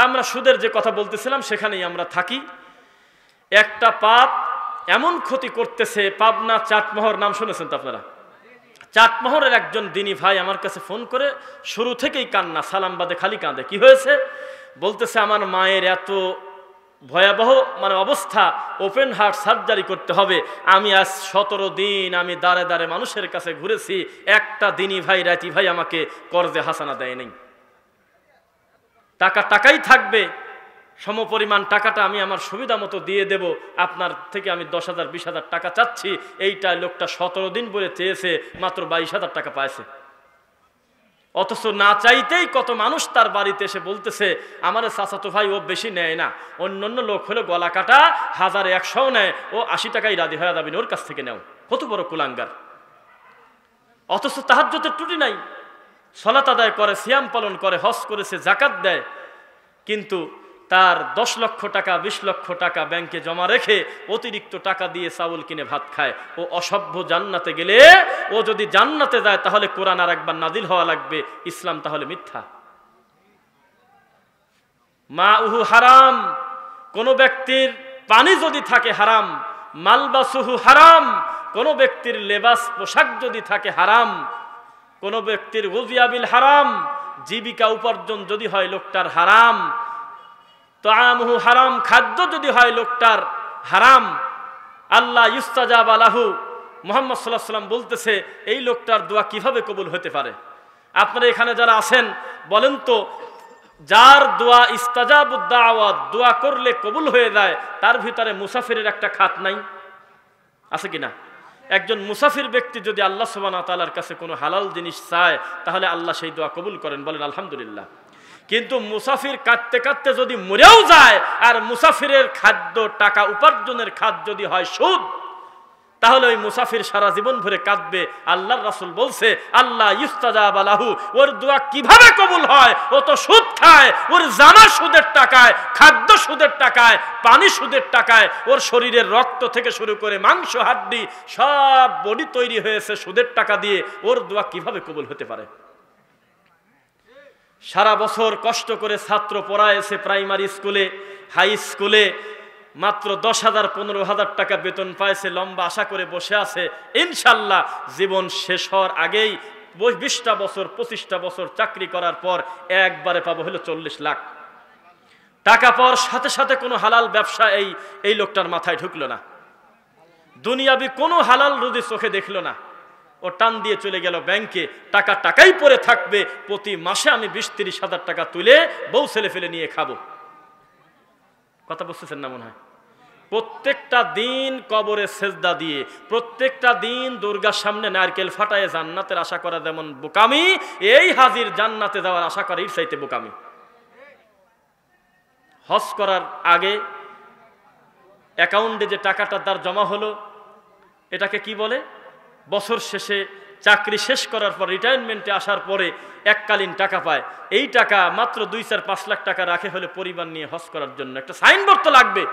তা আমরা সুদের যে কথা বলতেছিলাম সেখানেই আমরা থাকি একটা পাপ এমন ক্ষতি করতেছে পাবনা চাটমহর নাম শুনেছেন তো আপনারা চাটমহরের একজন দিনী ভাই আমার কাছে ফোন করে শুরু থেকেই কান্না সালাম বাদে খালি কাঁদে কি হয়েছে বলতেছে আমার মায়ের এত ভয়াবহ মানে অবস্থা ওপেন হার্ট সার্জারি করতে হবে আমি আজ সতেরো দিন আমি দাঁড়ে দাঁড়ে মানুষের কাছে ঘুরেছি একটা দিনী ভাই রাতি ভাই আমাকে কর্জে হাসানা দেয় নেই টাকা টাকাই থাকবে সমপরিমাণ টাকাটা আমি আমার সুবিধা মতো দিয়ে দেব আপনার থেকে আমি দশ হাজার বিশ হাজার টাকা চাচ্ছি এইটা লোকটা সতেরো দিন বলে চেয়েছে মাত্র বাইশ হাজার টাকা পাইছে অথচ না চাইতেই কত মানুষ তার বাড়িতে এসে বলতেছে আমার চাচাতো ভাই ও বেশি নেয় না অন্য অন্য লোক হলে গলা কাটা হাজার একশো নেয় ও আশি টাকাই রাজি হয়ে যাবেন ওর কাছ থেকে নেও কত বড় কুলাঙ্গার অথচ তাহার যত ত্রুটি নাই সলাত আদায় করে সিয়াম পালন করে হজ করেছে জাকাত দেয় কিন্তু তার দশ লক্ষ টাকা বিশ লক্ষ টাকা ব্যাংকে জমা রেখে অতিরিক্ত টাকা দিয়ে চাউল কিনে ভাত খায় ও অসভ্য জান্নাতে গেলে ও যদি জান্নাতে যায় তাহলে কোরআন আর একবার নাদিল হওয়া লাগবে ইসলাম তাহলে মিথ্যা মা উহু হারাম কোন ব্যক্তির পানি যদি থাকে হারাম মালবাসুহু হারাম কোন ব্যক্তির লেবাস পোশাক যদি থাকে হারাম কোনো ব্যক্তির গজিয়াবিল হারাম জীবিকা উপার্জন যদি হয় লোকটার হারাম তো আমহু হারাম খাদ্য যদি হয় লোকটার হারাম আল্লাহ ইস্তাজাব আলাহু মোহাম্মদ সাল্লাহ সাল্লাম বলতেছে এই লোকটার দোয়া কিভাবে কবুল হতে পারে আপনারা এখানে যারা আছেন বলেন তো যার দোয়া আওয়াজ দোয়া করলে কবুল হয়ে যায় তার ভিতরে মুসাফিরের একটা খাত নাই আছে কি না একজন মুসাফির ব্যক্তি যদি আল্লাহ সুবানা তালার কাছে কোনো হালাল জিনিস চায় তাহলে আল্লাহ সেই দোয়া কবুল করেন বলেন আলহামদুলিল্লাহ কিন্তু মুসাফির কাঁদতে কাঁদতে যদি মরেও যায় আর মুসাফিরের খাদ্য টাকা উপার্জনের খাদ যদি হয় সুদ তাহলে ওই মুসাফির সারা জীবন ভরে কাঁদবে আল্লাহর রাসুল বলছে আল্লাহ ইস্তাজাব ওর দোয়া কিভাবে কবুল হয় ও তো সুদ খায় ওর জানা সুদের টাকায় খাদ্য সুদের টাকায় পানি সুদের টাকায় ওর শরীরের রক্ত থেকে শুরু করে মাংস হাড্ডি সব বডি তৈরি হয়েছে সুদের টাকা দিয়ে ওর দোয়া কিভাবে কবুল হতে পারে সারা বছর কষ্ট করে ছাত্র পড়ায়েছে প্রাইমারি স্কুলে হাই স্কুলে মাত্র দশ হাজার পনেরো হাজার টাকা বেতন পাইছে লম্বা আশা করে বসে আছে ইনশাল্লাহ জীবন শেষ হওয়ার আগেই বিশটা বছর পঁচিশটা বছর চাকরি করার পর একবারে পাবো হলো চল্লিশ লাখ টাকা পাওয়ার সাথে সাথে কোনো হালাল ব্যবসা এই এই লোকটার মাথায় ঢুকলো না দুনিয়াবি কোনো হালাল রুদি চোখে দেখলো না ও টান দিয়ে চলে গেল ব্যাংকে টাকা টাকাই পরে থাকবে প্রতি মাসে আমি বিশ তিরিশ হাজার টাকা তুলে বউ ছেলে ফেলে নিয়ে খাবো কথা বুঝতেছেন না মনে হয় প্রত্যেকটা দিন কবরে সেজদা দিয়ে প্রত্যেকটা দিন দুর্গার সামনে নারকেল ফাটায় জান্নাতের আশা করা যেমন বোকামি এই হাজির জান্নাতে যাওয়ার আশা করা এর চাইতে বোকামি হজ করার আগে অ্যাকাউন্টে যে টাকাটা তার জমা হলো এটাকে কি বলে বছর শেষে চাকরি শেষ করার পর রিটায়ারমেন্টে আসার পরে এককালীন টাকা পায় এই টাকা মাত্র দুই চার পাঁচ লাখ টাকা রাখে হলে পরিবার নিয়ে হজ করার জন্য একটা সাইনবোর্ড তো লাগবে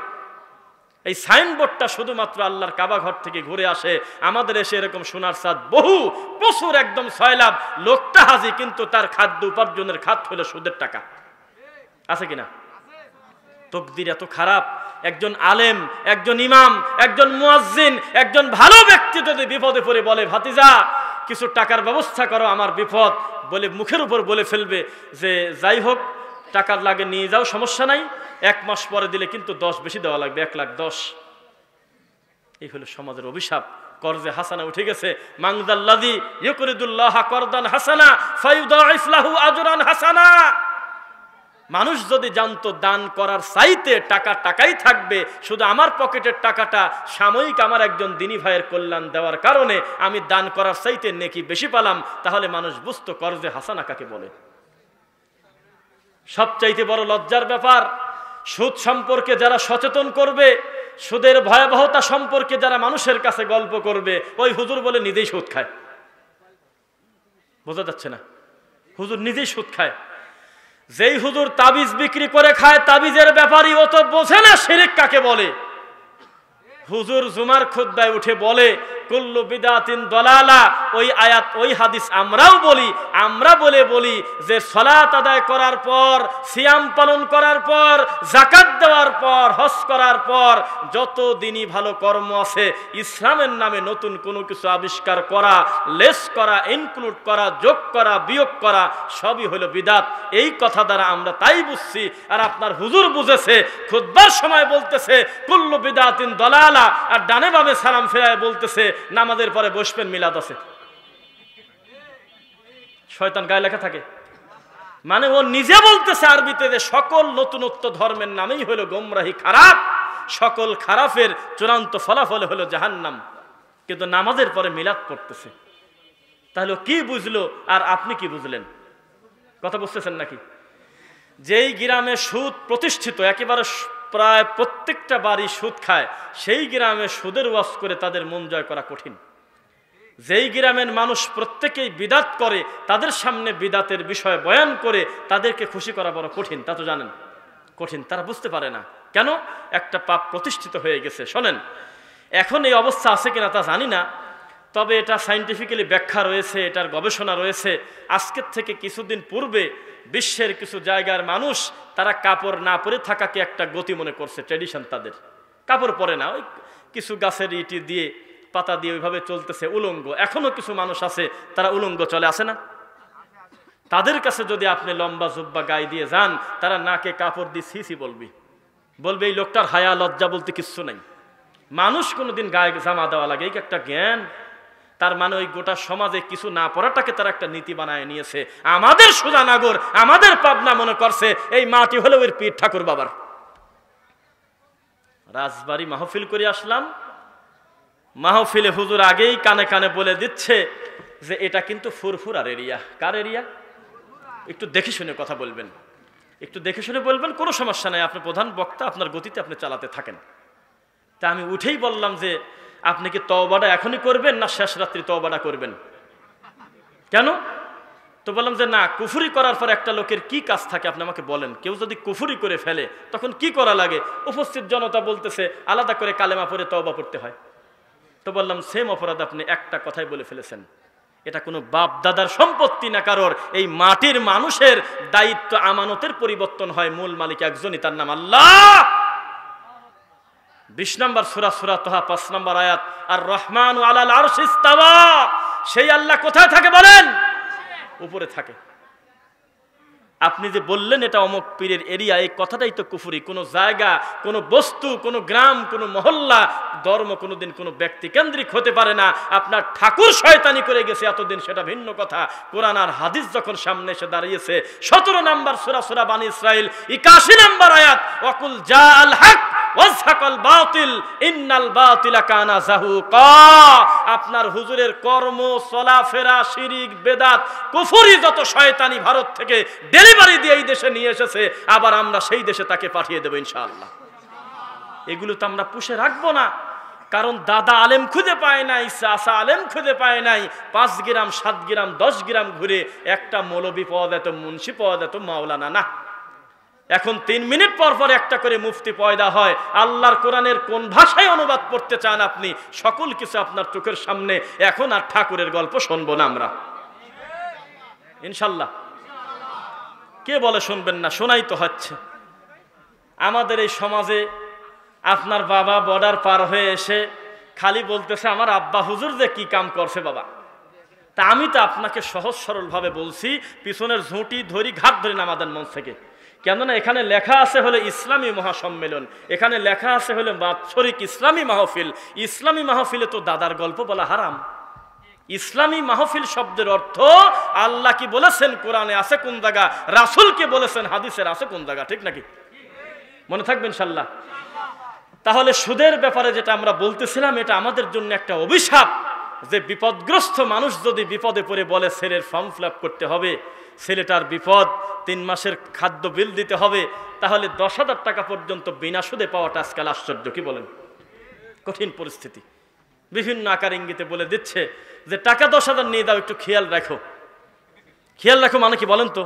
এই সাইনবোর্ডটা শুধুমাত্র আল্লাহর কাবা ঘর থেকে ঘুরে আসে আমাদের এসে এরকম সোনার সাদ বহু প্রচুর একদম সয়লাভ লোকটা হাজি কিন্তু তার খাদ্য উপার্জনের খাদ হলো সুদের টাকা আছে কিনা তকদির এত খারাপ একজন আলেম একজন ইমাম একজন মুয়াজ্জিন একজন ভালো ব্যক্তি যদি বিপদে পড়ে বলে ভাতিজা কিছু টাকার ব্যবস্থা করো আমার বিপদ বলে মুখের উপর বলে ফেলবে যে যাই হোক টাকার লাগে নিয়ে যাও সমস্যা নাই এক মাস পরে দিলে কিন্তু দশ বেশি দেওয়া লাগবে এক লাখ দশ এই হলো সমাজের অভিশাপ করজে হাসানা উঠে গেছে মাংদাল্লাদি ইয়করিদুল্লাহ করদান হাসানা ফাইউদা ইসলাহু আজরান হাসানা মানুষ যদি জানতো দান করার চাইতে টাকা টাকাই থাকবে শুধু আমার পকেটের টাকাটা সাময়িক আমার একজন দিনী ভাইয়ের কল্যাণ দেওয়ার কারণে আমি দান করার চাইতে নেকি বেশি পালাম তাহলে মানুষ বুঝতো করজে হাসানা কাকে বলে সবচাইতে বড় লজ্জার ব্যাপার সুদ সম্পর্কে যারা সচেতন করবে সুদের ভয়াবহতা সম্পর্কে যারা মানুষের কাছে গল্প করবে ওই হুজুর বলে নিজেই সুদ খায় বোঝা যাচ্ছে না হুজুর নিজেই সুদ খায় যেই হুজুর তাবিজ বিক্রি করে খায় তাবিজের ব্যাপারই ও তো বোঝে না শিরিক কাকে বলে হুজুর জুমার খুদ্ায় উঠে বলে কুল্লু বিদাতিন দলালা ওই আয়াত ওই হাদিস আমরাও বলি আমরা বলে বলি যে সলাত আদায় করার পর সিয়াম পালন করার পর জাকাত দেওয়ার পর হস করার পর যত দিনই ভালো কর্ম আছে ইসলামের নামে নতুন কোনো কিছু আবিষ্কার করা লেস করা ইনক্লুড করা যোগ করা বিয়োগ করা সবই হলো বিদাত এই কথা দ্বারা আমরা তাই বুঝছি আর আপনার হুজুর বুঝেছে খুদ্বার সময় বলতেছে কুল্লু বিদাতিন দলালা তালা আর ডানে বামে সালাম ফেরায় বলতেছে নামাজের পরে বসবেন মিলাদ আছে শয়তান গায়ে লেখা থাকে মানে ও নিজে বলতেছে আরবিতে যে সকল নতুনত্ব ধর্মের নামেই হলো গোমরাহি খারাপ সকল খারাপের চূড়ান্ত ফলাফল হলো জাহান্নাম কিন্তু নামাজের পরে মিলাদ করতেছে তাহলে কি বুঝলো আর আপনি কি বুঝলেন কথা বুঝতেছেন নাকি যেই গ্রামে সুদ প্রতিষ্ঠিত একেবারে প্রায় প্রত্যেকটা বাড়ি সুদ খায় সেই গ্রামে সুদের ওয়াস করে তাদের মন জয় করা কঠিন যেই গ্রামের মানুষ প্রত্যেকেই বিদাত করে তাদের সামনে বিদাতের বিষয় বয়ান করে তাদেরকে খুশি করা বড় কঠিন তা তো জানেন কঠিন তারা বুঝতে পারে না কেন একটা পাপ প্রতিষ্ঠিত হয়ে গেছে শোনেন এখন এই অবস্থা আছে কিনা তা জানি না তবে এটা সাইন্টিফিক্যালি ব্যাখ্যা রয়েছে এটার গবেষণা রয়েছে আজকের থেকে কিছুদিন পূর্বে বিশ্বের কিছু জায়গার মানুষ তারা কাপড় না পরে থাকাকে একটা গতি মনে করছে ট্র্যাডিশন তাদের কাপড় পরে না ওই কিছু গাছের ইটি দিয়ে পাতা দিয়ে ওইভাবে চলতেছে উলঙ্গ এখনও কিছু মানুষ আছে তারা উলঙ্গ চলে আসে না তাদের কাছে যদি আপনি লম্বা জুব্বা গায়ে দিয়ে যান তারা নাকে কাপড় দিয়ে সিসি বলবি বলবে এই লোকটার হায়া লজ্জা বলতে কিচ্ছু নাই মানুষ কোনোদিন গায়ে জামা দেওয়া লাগে একটা জ্ঞান তার মানে ওই গোটা সমাজে কিছু না পড়াটাকে তারা একটা নীতি বানায় নিয়েছে আমাদের সুজানাগর আমাদের পাবনা মনে করছে এই মাটি হলো ওর পীর ঠাকুর বাবার রাজবাড়ি মাহফিল করে আসলাম মাহফিলে হুজুর আগেই কানে কানে বলে দিচ্ছে যে এটা কিন্তু ফুরফুরার এরিয়া কার এরিয়া একটু দেখে শুনে কথা বলবেন একটু দেখে শুনে বলবেন কোনো সমস্যা নাই আপনি প্রধান বক্তা আপনার গতিতে আপনি চালাতে থাকেন তা আমি উঠেই বললাম যে আপনি কি তওবাটা এখনই করবেন না শেষ রাত্রি তওবাটা করবেন কেন তো বললাম যে না কুফুরি করার পর একটা লোকের কি কাজ থাকে আপনি আমাকে বলেন কেউ যদি কুফুরি করে ফেলে তখন কি করা লাগে উপস্থিত জনতা বলতেছে আলাদা করে কালেমা পরে তওবা পড়তে হয় তো বললাম সেম অপরাধ আপনি একটা কথাই বলে ফেলেছেন এটা কোনো বাপ দাদার সম্পত্তি না কারোর এই মাটির মানুষের দায়িত্ব আমানতের পরিবর্তন হয় মূল মালিক একজনই তার নাম আল্লাহ বিশ নম্বর সুরা সুরা তোহা পাঁচ নম্বর আয়াত আর রহমান আলাল আর সেই আল্লাহ কোথায় থাকে বলেন উপরে থাকে আপনি যে বললেন এটা অমক পীরের এরিয়া এই কথাটাই তো কুফুরি কোনো জায়গা কোনো বস্তু কোনো গ্রাম কোনো মহল্লা ধর্ম কোনোদিন কোনো ব্যক্তি কেন্দ্রিক হতে পারে না আপনার ঠাকুর শয়তানি করে গেছে এতদিন সেটা ভিন্ন কথা কোরআন আর হাদিস যখন সামনে এসে দাঁড়িয়েছে সতেরো নাম্বার সুরা সুরা বাণী ইসরায়েল একাশি নাম্বার আয়াত অকুল জা আল ওয়াসাকাল বাতিল ইন্নাল বাতিলা কানা জাহুকা আপনার হুজুরের কর্ম চলাফেরা শিরিক বেদাত কুফরি যত শয়তানি ভারত থেকে ডেলিভারি দিয়ে এই দেশে নিয়ে এসেছে আবার আমরা সেই দেশে তাকে পাঠিয়ে দেব ইনশাআল্লাহ এগুলো তো আমরা পুষে রাখবো না কারণ দাদা আলেম খুঁজে পায় নাই চাষা আলেম খুঁজে পায় নাই পাঁচ গ্রাম সাত গ্রাম দশ গ্রাম ঘুরে একটা মৌলবি পাওয়া যেত মুন্সি পাওয়া যেত মাওলানা না এখন তিন মিনিট পর পর একটা করে মুফতি পয়দা হয় আল্লাহর কোরআনের কোন ভাষায় অনুবাদ করতে চান আপনি সকল কিছু আপনার চোখের সামনে এখন আর ঠাকুরের গল্প শুনবো না আমরা ইনশাল্লাহ কে বলে শুনবেন না শোনাই তো হচ্ছে আমাদের এই সমাজে আপনার বাবা বর্ডার পার হয়ে এসে খালি বলতেছে আমার আব্বা হুজুর যে কি কাম করছে বাবা তা আমি তো আপনাকে সহজ সরলভাবে বলছি পিছনের ঝুঁটি ধরি ঘাট ধরি না আমাদের মন থেকে কেননা এখানে লেখা আছে হলে ইসলামী মহাসম্মেলন এখানে লেখা আছে হলে বাৎসরিক ইসলামী মাহফিল ইসলামী মাহফিলে তো দাদার গল্প বলা হারাম ইসলামী মাহফিল শব্দের অর্থ আল্লাহ কি বলেছেন কোরআনে আছে কোন জায়গা রাসুল বলেছেন হাদিসের আছে কোন জায়গা ঠিক নাকি মনে থাকবেন সাল্লাহ তাহলে সুদের ব্যাপারে যেটা আমরা বলতেছিলাম এটা আমাদের জন্য একটা অভিশাপ যে বিপদগ্রস্ত মানুষ যদি বিপদে পড়ে বলে ছেলের ফর্ম ফিল করতে হবে ছেলেটার বিপদ তিন মাসের খাদ্য বিল দিতে হবে তাহলে দশ হাজার টাকা পর্যন্ত বিনা সুদে পাওয়াটা আজকাল আশ্চর্য কি বলেন কঠিন পরিস্থিতি বিভিন্ন আকার ইঙ্গিতে বলে দিচ্ছে যে টাকা দশ হাজার নিয়ে দাও একটু খেয়াল রাখো খেয়াল রাখো মানে কি বলেন তো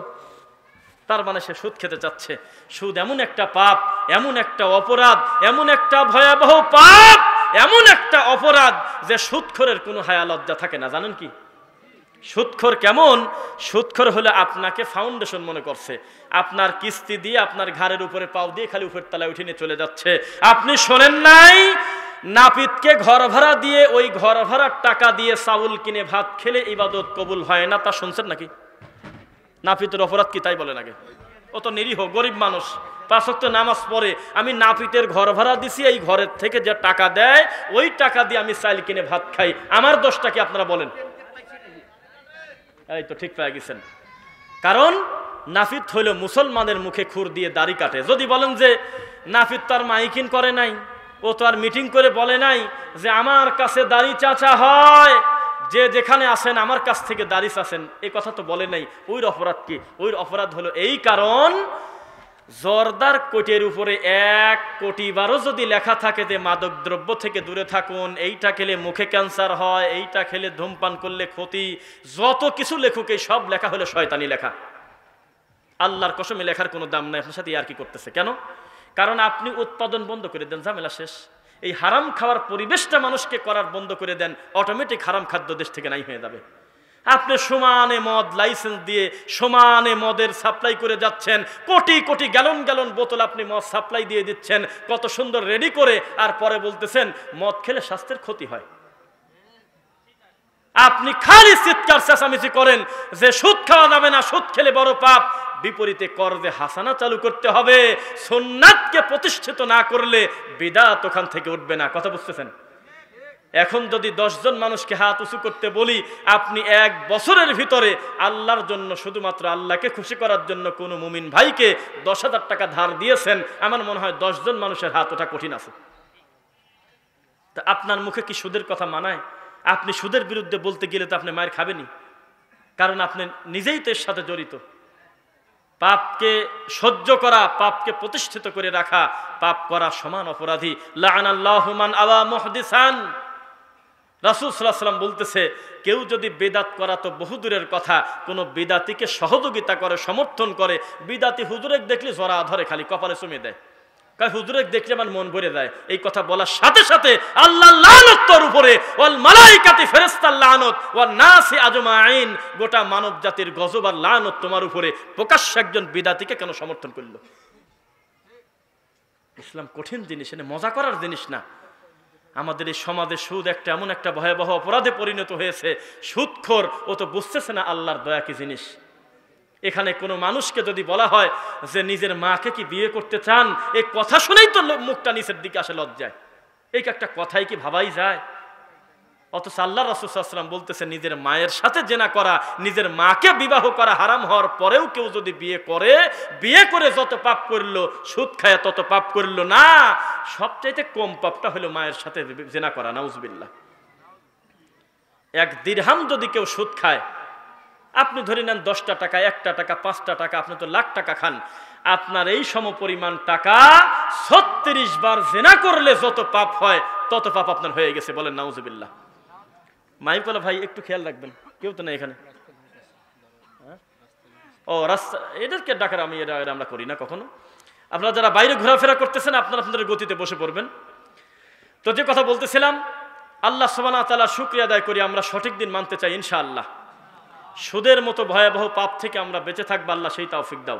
তার মানে সে সুদ খেতে চাচ্ছে সুদ এমন একটা পাপ এমন একটা অপরাধ এমন একটা ভয়াবহ পাপ এমন একটা অপরাধ যে সুৎখরের কোনো হায়া লজ্জা থাকে না জানেন কি সুৎখর কেমন সুৎখর হলে আপনাকে ফাউন্ডেশন মনে করছে আপনার কিস্তি দিয়ে আপনার ঘরের উপরে পাও দিয়ে খালি উপরের তলায় উঠিয়ে চলে যাচ্ছে আপনি শোনেন নাই নাপিতকে ঘর ভাড়া দিয়ে ওই ঘর ভাড়ার টাকা দিয়ে চাউল কিনে ভাত খেলে ইবাদত কবুল হয় না তা শুনছেন নাকি নাপিতের অপরাধ কি তাই বলেন আগে ও তো নিরীহ গরিব মানুষ পাঁচক্ত নামাজ পড়ে আমি নাপিতের ঘর ভাড়া দিছি এই ঘরের থেকে যে টাকা দেয় ওই টাকা দিয়ে আমি চাইল কিনে ভাত খাই আমার দোষটা কি আপনারা বলেন এই তো ঠিক পাই গেছেন কারণ নাফিত হইল মুসলমানের মুখে খুর দিয়ে দাড়ি কাটে যদি বলেন যে নাফিত তার মাইকিন করে নাই ও তো আর মিটিং করে বলে নাই যে আমার কাছে দাড়ি চাচা হয় যে যেখানে আসেন আমার কাছ থেকে দাড়ি চাচ্ছেন এই কথা তো বলে নাই ওইর অপরাধ কি ওইর অপরাধ হলো এই কারণ জর্দার কোটের উপরে এক কোটি বারও যদি লেখা থাকে যে মাদক দ্রব্য থেকে দূরে থাকুন এইটা খেলে মুখে ক্যান্সার হয় এইটা খেলে ধূমপান করলে ক্ষতি যত কিছু লেখুকে সব লেখা হলে শয়তানি লেখা আল্লাহর কসমে লেখার কোনো দাম নাই আপনার সাথে আর কি করতেছে কেন কারণ আপনি উৎপাদন বন্ধ করে দেন ঝামেলা শেষ এই হারাম খাওয়ার পরিবেশটা মানুষকে করার বন্ধ করে দেন অটোমেটিক হারাম খাদ্য দেশ থেকে নাই হয়ে যাবে আপনি সমানে মদ লাইসেন্স দিয়ে সমানে মদের সাপ্লাই করে যাচ্ছেন কোটি কোটি গ্যালন গ্যালন বোতল আপনি মদ সাপ্লাই দিয়ে দিচ্ছেন কত সুন্দর রেডি করে আর পরে বলতেছেন মদ খেলে স্বাস্থ্যের ক্ষতি হয় আপনি খালি চিৎকার চেঁচামেচি করেন যে সুদ খাওয়া যাবে না সুদ খেলে বড় পাপ বিপরীতে করবে হাসানা চালু করতে হবে সোননাথকে প্রতিষ্ঠিত না করলে বিদাত ওখান থেকে উঠবে না কথা বুঝতেছেন এখন যদি দশজন মানুষকে হাত উঁচু করতে বলি আপনি এক বছরের ভিতরে আল্লাহর জন্য শুধুমাত্র আল্লাহকে খুশি করার জন্য কোনো মুমিন ভাইকে দশ হাজার টাকা ধার দিয়েছেন আমার মনে হয় দশজন মানুষের হাত ওঠা কঠিন আছে তা আপনার মুখে কি সুদের কথা মানায় আপনি সুদের বিরুদ্ধে বলতে গেলে তো আপনি মায়ের খাবেনি কারণ আপনি নিজেই তো এর সাথে জড়িত পাপকে সহ্য করা পাপকে প্রতিষ্ঠিত করে রাখা পাপ করা সমান অপরাধী লান আল্লাহমান আওয়া মহদিসান রাসুল বলতেছে কেউ যদি বেদাত করা তো বহু দূরের কথা কোনো বেদাতিকে সহযোগিতা করে সমর্থন করে বিদাতি হুজুরেক দেখলে জরা ধরে খালি কপালে চুমে দেয় কারণ হুজুরেক দেখলে আমার মন ভরে যায় এই কথা বলার সাথে সাথে আল্লাহ লানত্তর উপরে ওয়াল মালাইকাতি ফেরেস্তার লানত ওয়াল নাসি আজমা আইন গোটা মানব জাতির গজব আর লানত তোমার উপরে প্রকাশ্যে একজন বিদাতিকে কেন সমর্থন করলো ইসলাম কঠিন জিনিস এনে মজা করার জিনিস না আমাদের এই সমাজে সুদ একটা এমন একটা ভয়াবহ অপরাধে পরিণত হয়েছে সুদখোর ও তো বুঝতেছে না আল্লাহর দয়া কি জিনিস এখানে কোনো মানুষকে যদি বলা হয় যে নিজের মাকে কি বিয়ে করতে চান এই কথা শুনেই তো মুখটা নিচের দিকে আসে লজ্জায় এই একটা কথাই কি ভাবাই যায় অথচ আল্লাহ রসুলাম বলতেছে নিজের মায়ের সাথে জেনা করা নিজের মাকে বিবাহ করা হারাম হওয়ার পরেও কেউ যদি বিয়ে করে বিয়ে করে যত পাপ করল সুদ খায় তত পাপ করল না সবচাইতে কম পাপটা হলো মায়ের সাথে জেনা করা নাউজবিল্লা এক দীর্হাম যদি কেউ সুদ খায় আপনি ধরে নেন দশটা টাকা একটা টাকা পাঁচটা টাকা আপনি তো লাখ টাকা খান আপনার এই সম পরিমাণ টাকা ছত্রিশ বার জেনা করলে যত পাপ হয় তত পাপ আপনার হয়ে গেছে বলেন নাউজবিল্লা মাইকোলা ভাই একটু খেয়াল রাখবেন কেউ তো না এখানে হ্যাঁ? ও রাস্তা এদেরকে ডাকার আমি এটা আমরা করি না কখনো আপনারা যারা বাইরে ঘোরাফেরা করতেছেন আপনারা আপনাদের গতিতে বসে পড়বেন তো যে কথা বলতেছিলাম আল্লাহ সোমানা তালা শুক্রিয়া আদায় করি আমরা সঠিক দিন মানতে চাই ইনশাআল্লাহ সুদের মতো ভয়াবহ পাপ থেকে আমরা বেঁচে থাকবো আল্লাহ সেই তাওফিক দাও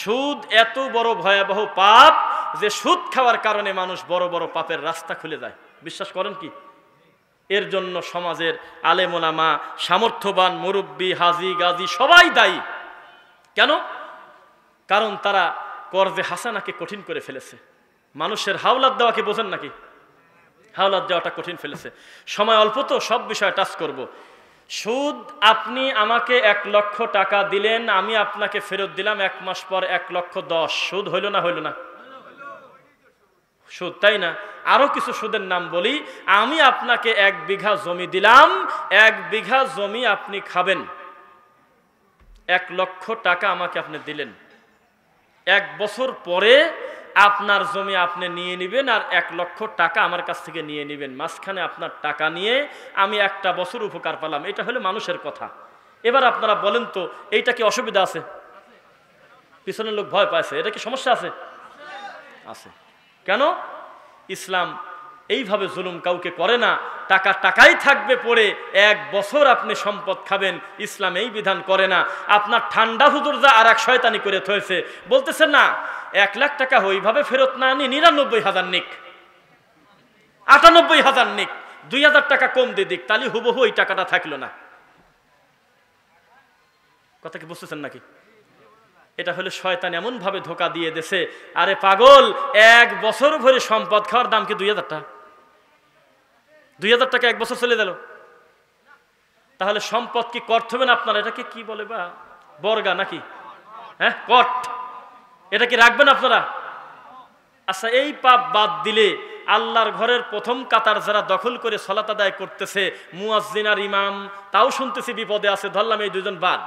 সুদ এত বড় ভয়াবহ পাপ যে সুদ খাওয়ার কারণে মানুষ বড় বড় পাপের রাস্তা খুলে যায় বিশ্বাস করেন কি এর জন্য সমাজের আলেমোলামা সামর্থ্যবান মুরব্বী হাজি গাজী সবাই দায়ী কেন কারণ তারা কর্জে হাসানাকে কঠিন করে ফেলেছে মানুষের হাওলাত দেওয়াকে বোঝেন নাকি হাওলাত দেওয়াটা কঠিন ফেলেছে সময় অল্প তো সব বিষয়ে টাচ করব। সুদ আপনি আমাকে এক লক্ষ টাকা দিলেন আমি আপনাকে ফেরত দিলাম এক মাস পর এক লক্ষ দশ সুদ হইল না হইল না সুদ তাই না আরও কিছু সুদের নাম বলি আমি আপনাকে এক বিঘা জমি দিলাম এক বিঘা জমি আপনি খাবেন এক লক্ষ টাকা আমাকে আপনি দিলেন এক বছর পরে আপনার জমি আপনি নিয়ে নেবেন আর এক লক্ষ টাকা আমার কাছ থেকে নিয়ে নেবেন মাঝখানে আপনার টাকা নিয়ে আমি একটা বছর উপকার পেলাম এটা হলো মানুষের কথা এবার আপনারা বলেন তো এইটা কি অসুবিধা আছে পিছনের লোক ভয় পাইছে এটা কি সমস্যা আছে আছে কেন ইসলাম এইভাবে জুলুম কাউকে করে না টাকা টাকাই থাকবে পরে এক বছর আপনি সম্পদ খাবেন ইসলাম এই বিধান করে না আপনার ঠান্ডা হুজুর যা আর এক শয়তানি করে থয়েছে বলতেছে না এক লাখ টাকা ওইভাবে ফেরত না আনি নিরানব্বই হাজার নিক আটানব্বই হাজার নিক দুই হাজার টাকা কম দিয়ে দিক তাহলে হুবহু ওই টাকাটা থাকলো না কথা কি বুঝতেছেন নাকি এটা হলে শয়তান এমন ভাবে ধোকা দিয়ে দেছে আরে পাগল এক বছর ভরে সম্পদ খাওয়ার দাম কি দুই হাজার টাকা দুই হাজার টাকা এক বছর চলে গেল তাহলে সম্পদ কি করথবেন আপনার এটাকে কি বলে বা বর্গা নাকি হ্যাঁ কট এটা কি রাখবেন আপনারা আচ্ছা এই পাপ বাদ দিলে আল্লাহর ঘরের প্রথম কাতার যারা দখল করে সলাত আদায় করতেছে আর ইমাম তাও শুনতেছি বিপদে আছে ধরলাম এই দুজন বাদ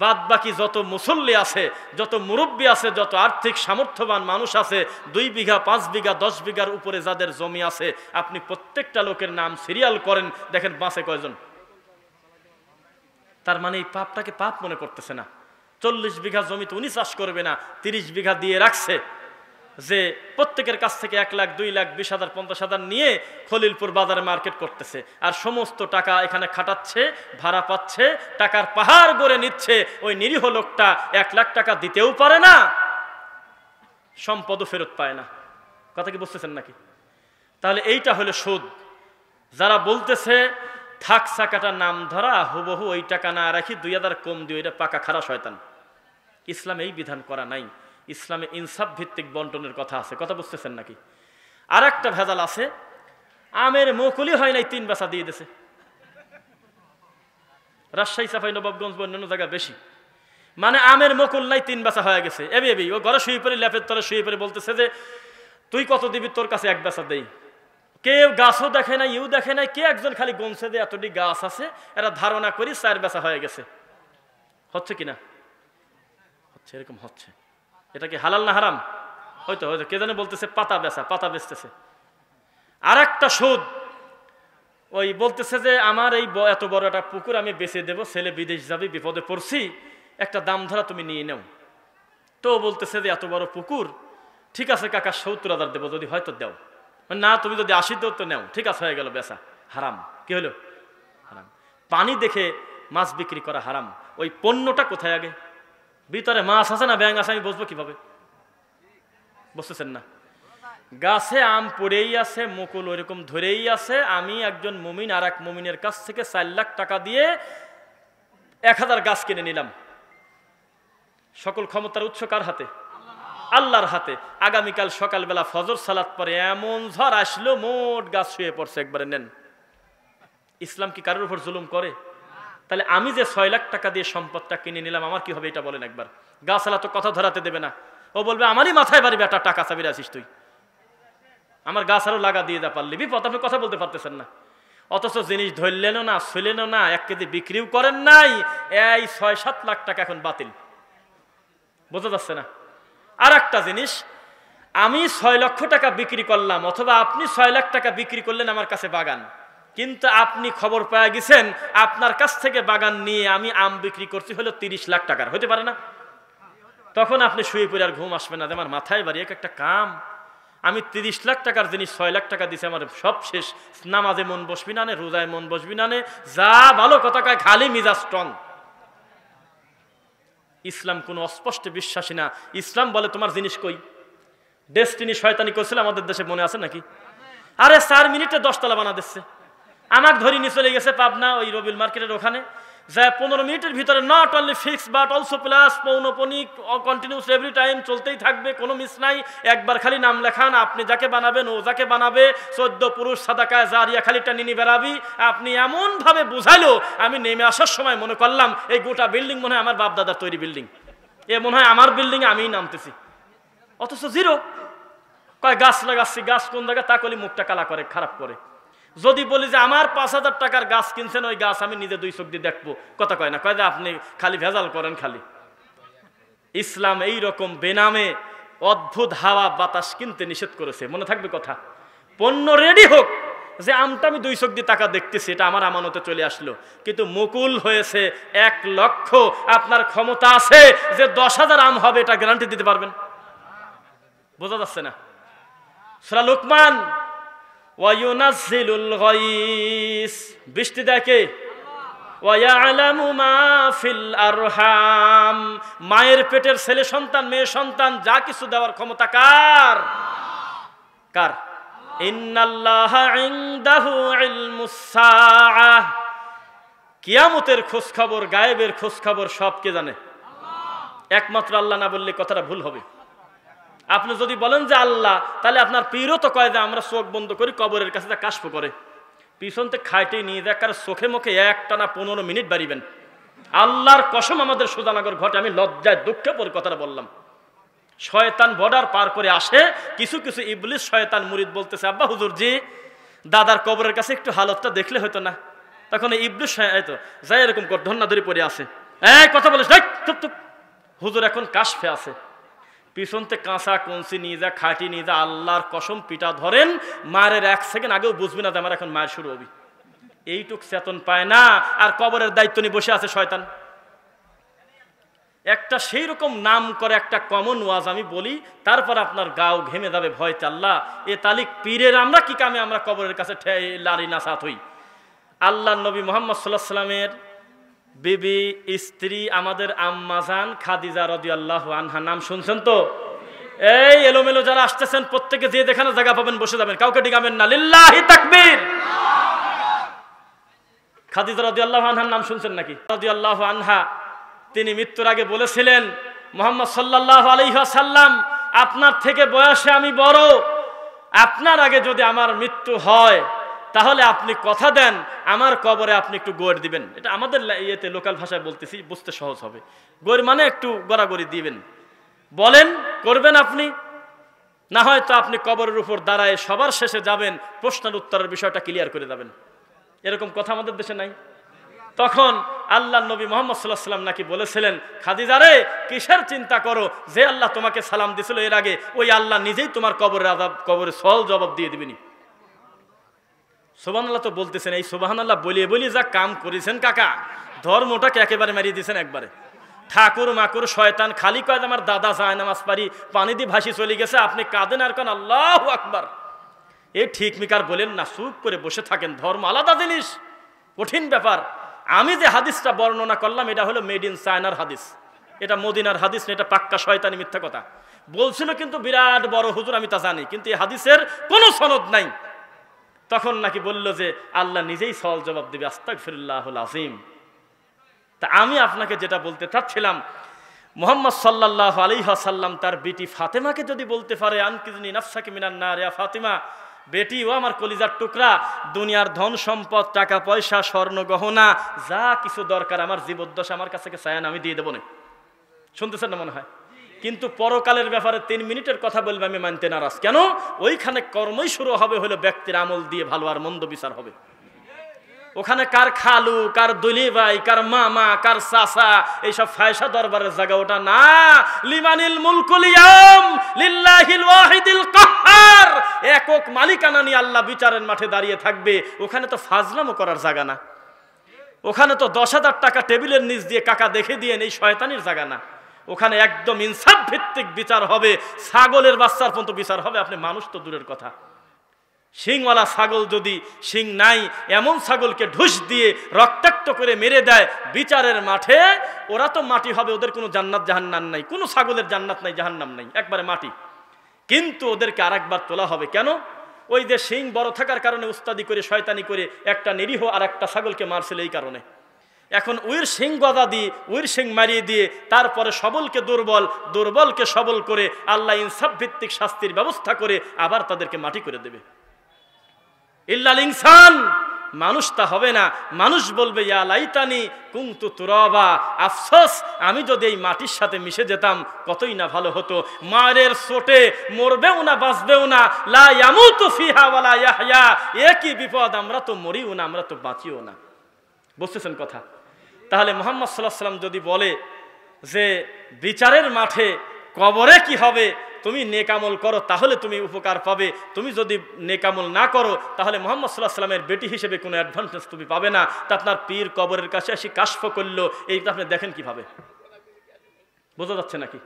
বাদ বাকি যত মুসল্লি আছে যত মুরব্বী আছে যত আর্থিক সামর্থ্যবান মানুষ আছে দুই বিঘা পাঁচ বিঘা দশ বিঘার উপরে যাদের জমি আছে আপনি প্রত্যেকটা লোকের নাম সিরিয়াল করেন দেখেন বাঁচে কয়জন তার মানে এই পাপটাকে পাপ মনে করতেছে না চল্লিশ বিঘা জমিতে উনি চাষ করবে না তিরিশ বিঘা দিয়ে রাখছে যে প্রত্যেকের কাছ থেকে এক লাখ দুই লাখ বিশ হাজার পঞ্চাশ হাজার নিয়ে খলিলপুর বাজারে মার্কেট করতেছে আর সমস্ত টাকা এখানে খাটাচ্ছে ভাড়া পাচ্ছে টাকার পাহাড় গড়ে নিচ্ছে ওই নিরীহ লোকটা এক লাখ টাকা দিতেও পারে না সম্পদও ফেরত পায় না কথা কি বুঝতেছেন নাকি তাহলে এইটা হলো সুদ যারা বলতেছে থাক সাকাটা নাম ধরা হুবহু ওই টাকা না রাখি দুই হাজার কম দিয়ে এটা পাকা খারাপ শয়তান ইসলাম এই বিধান করা নাই ইসলামে ইনসাফ ভিত্তিক বন্টনের কথা আছে কথা বুঝতেছেন নাকি আর একটা ভেজাল আছে আমের মুকুলি হয় নাই তিন বেচা দিয়ে দিছে রাজশাহী সাফাই নবাবগঞ্জ অন্যান্য জায়গা বেশি মানে আমের মকুল নাই তিন বেচা হয়ে গেছে এবি এবি ও ঘরে শুয়ে পড়ে ল্যাপের তলে শুয়ে পড়ে বলতেছে যে তুই কত দিবি তোর কাছে এক বেচা দেই কেউ গাছও দেখে নাই ইউ দেখে নাই কে একজন খালি গমছে যে এতটি গাছ আছে এরা ধারণা করি চার বেচা হয়ে গেছে হচ্ছে কিনা হচ্ছে এরকম হচ্ছে এটা কি হালাল না হারাম হয়তো হয়তো কে জানে বলতেছে পাতা বেচা পাতা বেচতেছে আর একটা সুদ ওই বলতেছে যে আমার এই এত বড় একটা পুকুর আমি বেঁচে দেব ছেলে বিদেশ যাবে বিপদে পড়ছি একটা দাম ধরা তুমি নিয়ে নাও তো বলতেছে যে এত বড় পুকুর ঠিক আছে কাকা সত্তর হাজার দেবো যদি হয়তো দেও না তুমি যদি আসি দেও তো নেও ঠিক আছে হয়ে গেল বেচা হারাম কি হলো হারাম পানি দেখে মাছ বিক্রি করা হারাম ওই পণ্যটা কোথায় আগে ভিতরে মাছ আছে না ব্যাঙ আছে আমি বসবো কিভাবে বসতেছেন না গাছে আম পড়েই আছে মুকুল ওইরকম ধরেই আছে আমি একজন মুমিন আর এক মুমিনের কাছ থেকে চার লাখ টাকা দিয়ে এক হাজার গাছ কিনে নিলাম সকল ক্ষমতার উৎস কার হাতে আল্লাহর হাতে আগামীকাল সকালবেলা ফজর সালাত পরে এমন ঝড় আসলো মোট গাছ শুয়ে পড়ছে একবারে নেন ইসলাম কি কারোর উপর জুলুম করে তাহলে আমি যে ছয় লাখ টাকা দিয়ে সম্পদটা কিনে নিলাম আমার কি হবে এটা বলেন একবার গাছালা তো কথা ধরাতে দেবে না ও বলবে আমারই মাথায় বাড়ি বেটা টাকা চাবির আছিস তুই আমার গাছ আরও লাগা দিয়ে দেওয়া পারলি বিপদ আপনি কথা বলতে পারতেছেন না অথচ জিনিস ধরলেনও না শুলেনও না এক কেজি বিক্রিও করেন নাই এই ছয় সাত লাখ টাকা এখন বাতিল বোঝা যাচ্ছে না আর একটা জিনিস আমি ছয় লক্ষ টাকা বিক্রি করলাম অথবা আপনি ছয় লাখ টাকা বিক্রি করলেন আমার কাছে বাগান কিন্তু আপনি খবর পাওয়া গেছেন আপনার কাছ থেকে বাগান নিয়ে আমি আম বিক্রি করছি হলো তিরিশ লাখ টাকার হতে পারে না তখন আপনি শুয়ে পড়ে আর ঘুম আসবে না আমার মাথায় বাড়ি একটা কাম আমি তিরিশ লাখ টাকার জিনিস ছয় লাখ টাকা দিছে আমার সব শেষ নামাজে মন বসবি না নে রোজায় মন বসবি না নে যা ভালো কথা কয় খালি মিজাজ স্ট্রং ইসলাম কোনো অস্পষ্ট বিশ্বাসী না ইসলাম বলে তোমার জিনিস কই ডেস্টিনি শয়তানি করছিল আমাদের দেশে মনে আছে নাকি আরে চার মিনিটে দশতলা বানা দিচ্ছে আমার ধরি নিয়ে চলে গেছে পাবনা ওই রবিল মার্কেটের ওখানে যা পনেরো মিনিটের ভিতরে not only fix but also plus পৌনপনিক কন্টিনিউস এভরি টাইম চলতেই থাকবে কোনো মিস নাই একবার খালি নাম লেখান আপনি যাকে বানাবেন ও যাকে বানাবে চোদ্দ পুরুষ সাদাকায় জারিয়া খালি টানি নিয়ে বেড়াবি আপনি এমনভাবে বুঝাইলো আমি নেমে আসার সময় মনে করলাম এই গোটা বিল্ডিং মনে হয় আমার বাপদাদার তৈরি বিল্ডিং এ মনে হয় আমার বিল্ডিংয়ে আমিই নামতেছি অথচ জিরো কয় গাছ লাগাচ্ছি গাছ কোন জায়গায় তা করলে মুখটা কালা করে খারাপ করে যদি বলি যে আমার পাঁচ হাজার টাকার গাছ কিনছেন ওই গাছ আমি নিজে দুই চোখ দিয়ে দেখবো কথা কয় না কয় যে আপনি খালি ভেজাল করেন খালি ইসলাম এই রকম বেনামে অদ্ভুত হাওয়া বাতাস কিনতে নিষেধ করেছে মনে থাকবে কথা পণ্য রেডি হোক যে আমটা আমি দুই চোখ দিয়ে টাকা দেখতেছি এটা আমার আমানতে চলে আসলো কিন্তু মুকুল হয়েছে এক লক্ষ আপনার ক্ষমতা আছে যে দশ হাজার আম হবে এটা গ্যারান্টি দিতে পারবেন বোঝা যাচ্ছে না সেরা লোকমান ওয়ায়ুনাজ্জিলুল গাইস বৃষ্টি দেখে মায়ের পেটের ছেলে সন্তান মেয়ে সন্তান যা কিছু দেওয়ার ক্ষমতা কার কার কিয়ামতের খোঁজ খবর গায়েবের খোঁজ খবর সব কে জানে একমাত্র আল্লাহ না বললে কথাটা ভুল হবে আপনি যদি বলেন যে আল্লাহ তাহলে আপনার পীরও তো কয় যে আমরা চোখ বন্ধ করি কবরের কাছে তা কাশ্প করে পিছনতে খাইটে নিয়ে যায় কারণ চোখে মুখে একটানা পনেরো মিনিট বাড়িবেন আল্লাহর কসম আমাদের সুদানগর ঘটে আমি লজ্জায় দুঃখে পরে কথাটা বললাম শয়তান বর্ডার পার করে আসে কিছু কিছু ইবলিশ শয়তান মুরিদ বলতেছে আব্বা হুজুর জি দাদার কবরের কাছে একটু হালতটা দেখলে হয়তো না তখন ইবলিশ হয়তো যাই এরকম ধন্যা পরে পড়ে আসে এই কথা বলিস হুজুর এখন কাশফে আছে পিছনতে কাঁচা কঞ্চি নিয়ে যা খাটি নিয়ে যা আল্লাহর কসম পিটা ধরেন মারের এক সেকেন্ড আগেও বুঝবি না যে আমার এখন মায়ের শুরু হবি এইটুক চেতন পায় না আর কবরের দায়িত্ব নিয়ে বসে আছে শয়তান একটা সেই রকম নাম করে একটা কমন ওয়াজ আমি বলি তারপর আপনার গাও ঘেমে যাবে ভয় চাল্লা এ তালিক পীরের আমরা কি কামে আমরা কবরের কাছে লারি নাসাত হই আল্লাহ নবী মোহাম্মদ সাল্লাহ সাল্লামের বিবি স্ত্রী আমাদের আম্মাজান খাদিজা রদি আল্লাহ আনহা নাম শুনছেন তো এই এলোমেলো যারা আসতেছেন প্রত্যেকে যে দেখানো জায়গা পাবেন বসে যাবেন কাউকে ডিগাবেন না লিল্লাহি তাকবীর খাদিজা রদি আল্লাহ আনহার নাম শুনছেন নাকি রদি আল্লাহ আনহা তিনি মৃত্যুর আগে বলেছিলেন মোহাম্মদ সাল্লাহ আলহাসাল্লাম আপনার থেকে বয়সে আমি বড় আপনার আগে যদি আমার মৃত্যু হয় তাহলে আপনি কথা দেন আমার কবরে আপনি একটু গোয়ের দিবেন এটা আমাদের ইয়েতে লোকাল ভাষায় বলতেছি বুঝতে সহজ হবে গোয়ের মানে একটু গড়াগড়ি দিবেন বলেন করবেন আপনি না হয়তো আপনি কবরের উপর দাঁড়ায় সবার শেষে যাবেন প্রশ্নের উত্তরের বিষয়টা ক্লিয়ার করে যাবেন এরকম কথা আমাদের দেশে নাই তখন আল্লাহ নবী মোহাম্মদ সাল্লাহ সাল্লাম নাকি বলেছিলেন খাদিজারে কিসের চিন্তা করো যে আল্লাহ তোমাকে সালাম দিছিল এর আগে ওই আল্লাহ নিজেই তোমার কবরের আজাব কবরের সল জবাব দিয়ে দিবেনি সোবাহ তো বলতেছেন এই সোবাহ আল্লাহ বলিয়ে বলি যা কাম করেছেন কাকা ধর্মটাকে একেবারে মারিয়ে দিয়েছেন একবারে ঠাকুর মাকুর শয়তান খালি কয়েদ আমার দাদা যায় নামাজ পারি পানি দিয়ে ভাসি চলে গেছে আপনি কাঁদেন আর কেন আল্লাহ আকবার এ ঠিক মিকার বলেন না চুপ করে বসে থাকেন ধর্ম আলাদা জিনিস কঠিন ব্যাপার আমি যে হাদিসটা বর্ণনা করলাম এটা হলো মেড ইন চায়নার হাদিস এটা মদিনার হাদিস না এটা পাক্কা শয়তানি মিথ্যা কথা বলছিল কিন্তু বিরাট বড় হুজুর আমি তা জানি কিন্তু এই হাদিসের কোনো সনদ নাই তখন নাকি বলল যে আল্লাহ নিজেই সওয়াল জবাব দেবে আস্তাক ফিরুল্লাহুল আজিম তা আমি আপনাকে যেটা বলতে চাচ্ছিলাম মোহাম্মদ সাল্লাহ আলিহাসাল্লাম তার বেটি ফাতেমাকে যদি বলতে পারে আনকিজনি নাফসাকে মিনান না রেয়া ফাতেমা বেটি ও আমার কলিজার টুকরা দুনিয়ার ধন সম্পদ টাকা পয়সা স্বর্ণ গহনা যা কিছু দরকার আমার জীবদ্দশা আমার কাছে সায়ান আমি দিয়ে দেবো না শুনতেছেন না মনে হয় কিন্তু পরকালের ব্যাপারে তিন মিনিটের কথা বলবে আমি মানতে নারাজ কেন ওইখানে কর্মই শুরু হবে হলো ব্যক্তির আমল দিয়ে ভালো আর মন্দ বিচার হবে ওখানে কার খালু কার ভাই কার মামা কার সাসা এইসব ফায়সা দরবারের জায়গা ওটা না লিমানিল মুলকুলিয়াম লিল্লাহিল ওয়াহিদিল কাহার একক মালিকানা নিয়ে আল্লাহ বিচারের মাঠে দাঁড়িয়ে থাকবে ওখানে তো ফাজলামো করার জায়গা না ওখানে তো দশ হাজার টাকা টেবিলের নিচ দিয়ে কাকা দেখে দিয়ে এই শয়তানির জায়গা না ওখানে একদম ইনসাফ ভিত্তিক বিচার হবে ছাগলের বাচ্চার পর্যন্ত বিচার হবে আপনি মানুষ তো দূরের কথা শিংওয়ালা ছাগল যদি শিং নাই এমন ছাগলকে ঢুস দিয়ে রক্তাক্ত করে মেরে দেয় বিচারের মাঠে ওরা তো মাটি হবে ওদের কোনো জান্নাত জাহান্নাম নাই কোনো ছাগলের জান্নাত নাই জাহান্নাম নাই একবারে মাটি কিন্তু ওদেরকে আরেকবার তোলা হবে কেন ওই যে শিং বড় থাকার কারণে উস্তাদি করে শয়তানি করে একটা নিরীহ আর একটা ছাগলকে মারছিল এই কারণে এখন উইর সিং গদা দিয়ে উইর সিং মারিয়ে দিয়ে তারপরে সবলকে দুর্বল দুর্বলকে সবল করে আল্লাহ ইনসাফ ভিত্তিক শাস্তির ব্যবস্থা করে আবার তাদেরকে মাটি করে দেবে ইল্লাল ইনসান মানুষ তা হবে না মানুষ বলবে ইয়া লাইতানি কুংতু তুরবা আফসোস আমি যদি এই মাটির সাথে মিশে যেতাম কতই না ভালো হতো মারের সোটে মরবেও না বাঁচবেও না লা ইয়ামুতু ফিহা ওয়ালা একই বিপদ আমরা তো মরিও না আমরা তো বাঁচিও না বুঝতেছেন কথা তাহলে মোহাম্মদ সাল্লাহ সাল্লাম যদি বলে যে বিচারের মাঠে কবরে কি হবে তুমি নেকামল করো তাহলে তুমি উপকার পাবে তুমি যদি নেকামল না করো তাহলে মোহাম্মদ সাল্লাহ সাল্লামের বেটি হিসেবে কোনো অ্যাডভান্টেজ তুমি পাবে না তা আপনার পীর কবরের কাছে এসে কাষ্প করল এইটা আপনি দেখেন কিভাবে বোঝা যাচ্ছে নাকি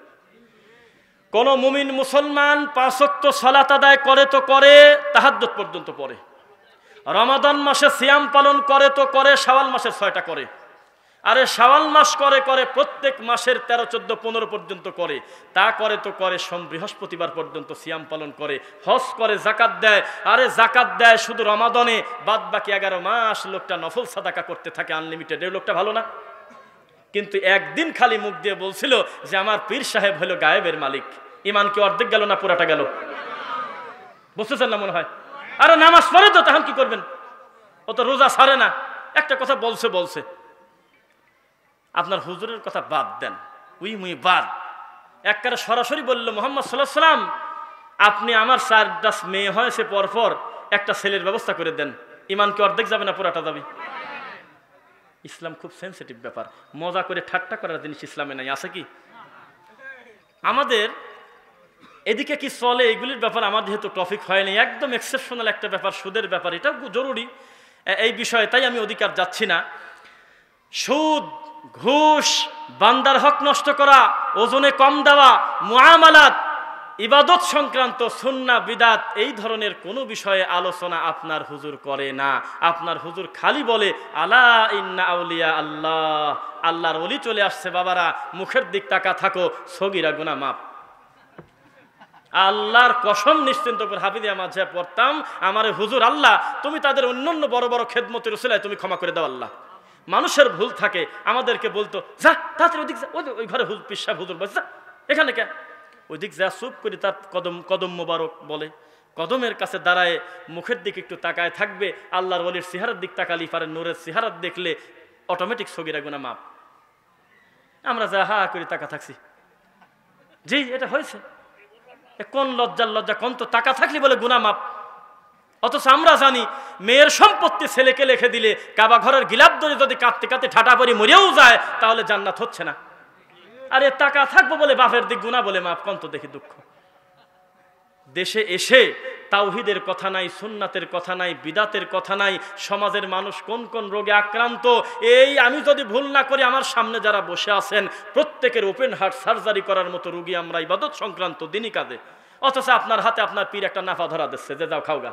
কোন মুমিন মুসলমান পাঁচত্ব সলাত আদায় করে তো করে তাহাদ্দত পর্যন্ত পড়ে রমাদান মাসে সিয়াম পালন করে তো করে সাওয়াল মাসে ছয়টা করে আরে শাওয়াল মাস করে করে প্রত্যেক মাসের তেরো চোদ্দ পনেরো পর্যন্ত করে তা করে তো করে সোম বৃহস্পতিবার পর্যন্ত সিয়াম পালন করে হজ করে জাকাত দেয় আরে জাকাত দেয় শুধু রমাদনে বাদ বাকি এগারো মাস লোকটা নফল সাদাকা করতে থাকে আনলিমিটেড এই লোকটা ভালো না কিন্তু একদিন খালি মুখ দিয়ে বলছিল যে আমার পীর সাহেব হলো গায়েবের মালিক ইমান কি অর্ধেক গেল না পুরাটা গেল বুঝতেছেন না মনে হয় আরে নামাজ পড়ে তো তখন কি করবেন ও তো রোজা সারে না একটা কথা বলছে বলছে আপনার হুজুরের কথা বাদ দেন উই মুই বাদ এককারে সরাসরি বলল মোহাম্মদ সাল্লাহ সাল্লাম আপনি আমার দাস মেয়ে হয় সে পরপর একটা ছেলের ব্যবস্থা করে দেন ইমান কি অর্ধেক যাবে না পুরাটা যাবে ইসলাম খুব সেন্সিটিভ ব্যাপার মজা করে ঠাট্টা করার জিনিস ইসলামে নাই আছে কি আমাদের এদিকে কি চলে এগুলির ব্যাপার আমার যেহেতু টপিক হয়নি একদম এক্সেপশনাল একটা ব্যাপার সুদের ব্যাপার এটা জরুরি এই বিষয়ে তাই আমি অধিকার যাচ্ছি না সুদ ঘুষ বান্দার হক নষ্ট করা ওজনে কম দেওয়া মুআমালাত ইবাদত সংক্রান্ত সন্না বিদাত এই ধরনের কোনো বিষয়ে আলোচনা আপনার হুজুর করে না আপনার হুজুর খালি বলে আলা ইন্না আউলিয়া আল্লাহ আল্লাহর অলি চলে আসছে বাবারা মুখের দিক টাকা থাকো সগিরা গুনা মাপ আল্লাহর কসম করে হাবিদিয়া মাঝে পড়তাম আমার হুজুর আল্লাহ তুমি তাদের অন্যান্য বড় বড় খেদমতির উসিলায় তুমি ক্ষমা করে দাও আল্লাহ মানুষের ভুল থাকে আমাদেরকে বলতো যা তাড়াতাড়ি ওদিক যা ওই ওই ঘরে হুল পিসা হুজুর বলছে এখানে কে ওইদিক যা চুপ করে তার কদম কদম মোবারক বলে কদমের কাছে দাঁড়ায় মুখের দিকে একটু তাকায় থাকবে আল্লাহর বলির সিহারার দিক তাকালি পারে নূরের সিহারার দেখলে অটোমেটিক সগিরা গুণা মাপ আমরা যা হা করে তাকা থাকছি জি এটা হয়েছে কোন লজ্জার লজ্জা কোন তো টাকা থাকলি বলে গুণা মাপ অথচ আমরা জানি মেয়ের সম্পত্তি ছেলেকে লেখে দিলে কাবা ঘরের গিলাপ ধরে যদি কাঁদতে কাঁদতে ঠাটা পরি মরেও যায় তাহলে জান্নাত হচ্ছে না আরে টাকা থাকবো বলে বাপের দিক গুণা বলে মাপ কন্ত দেখি দুঃখ দেশে এসে তাওহিদের কথা নাই সুন্নাতের কথা নাই বিদাতের কথা নাই সমাজের মানুষ কোন কোন রোগে আক্রান্ত এই আমি যদি ভুল না করি আমার সামনে যারা বসে আছেন প্রত্যেকের ওপেন হার্ট সার্জারি করার মতো রুগী আমরা ইবাদত সংক্রান্ত দিনই কাজে অথচ আপনার হাতে আপনার পীর একটা নাফা ধরা দিচ্ছে যে যাও খাওগা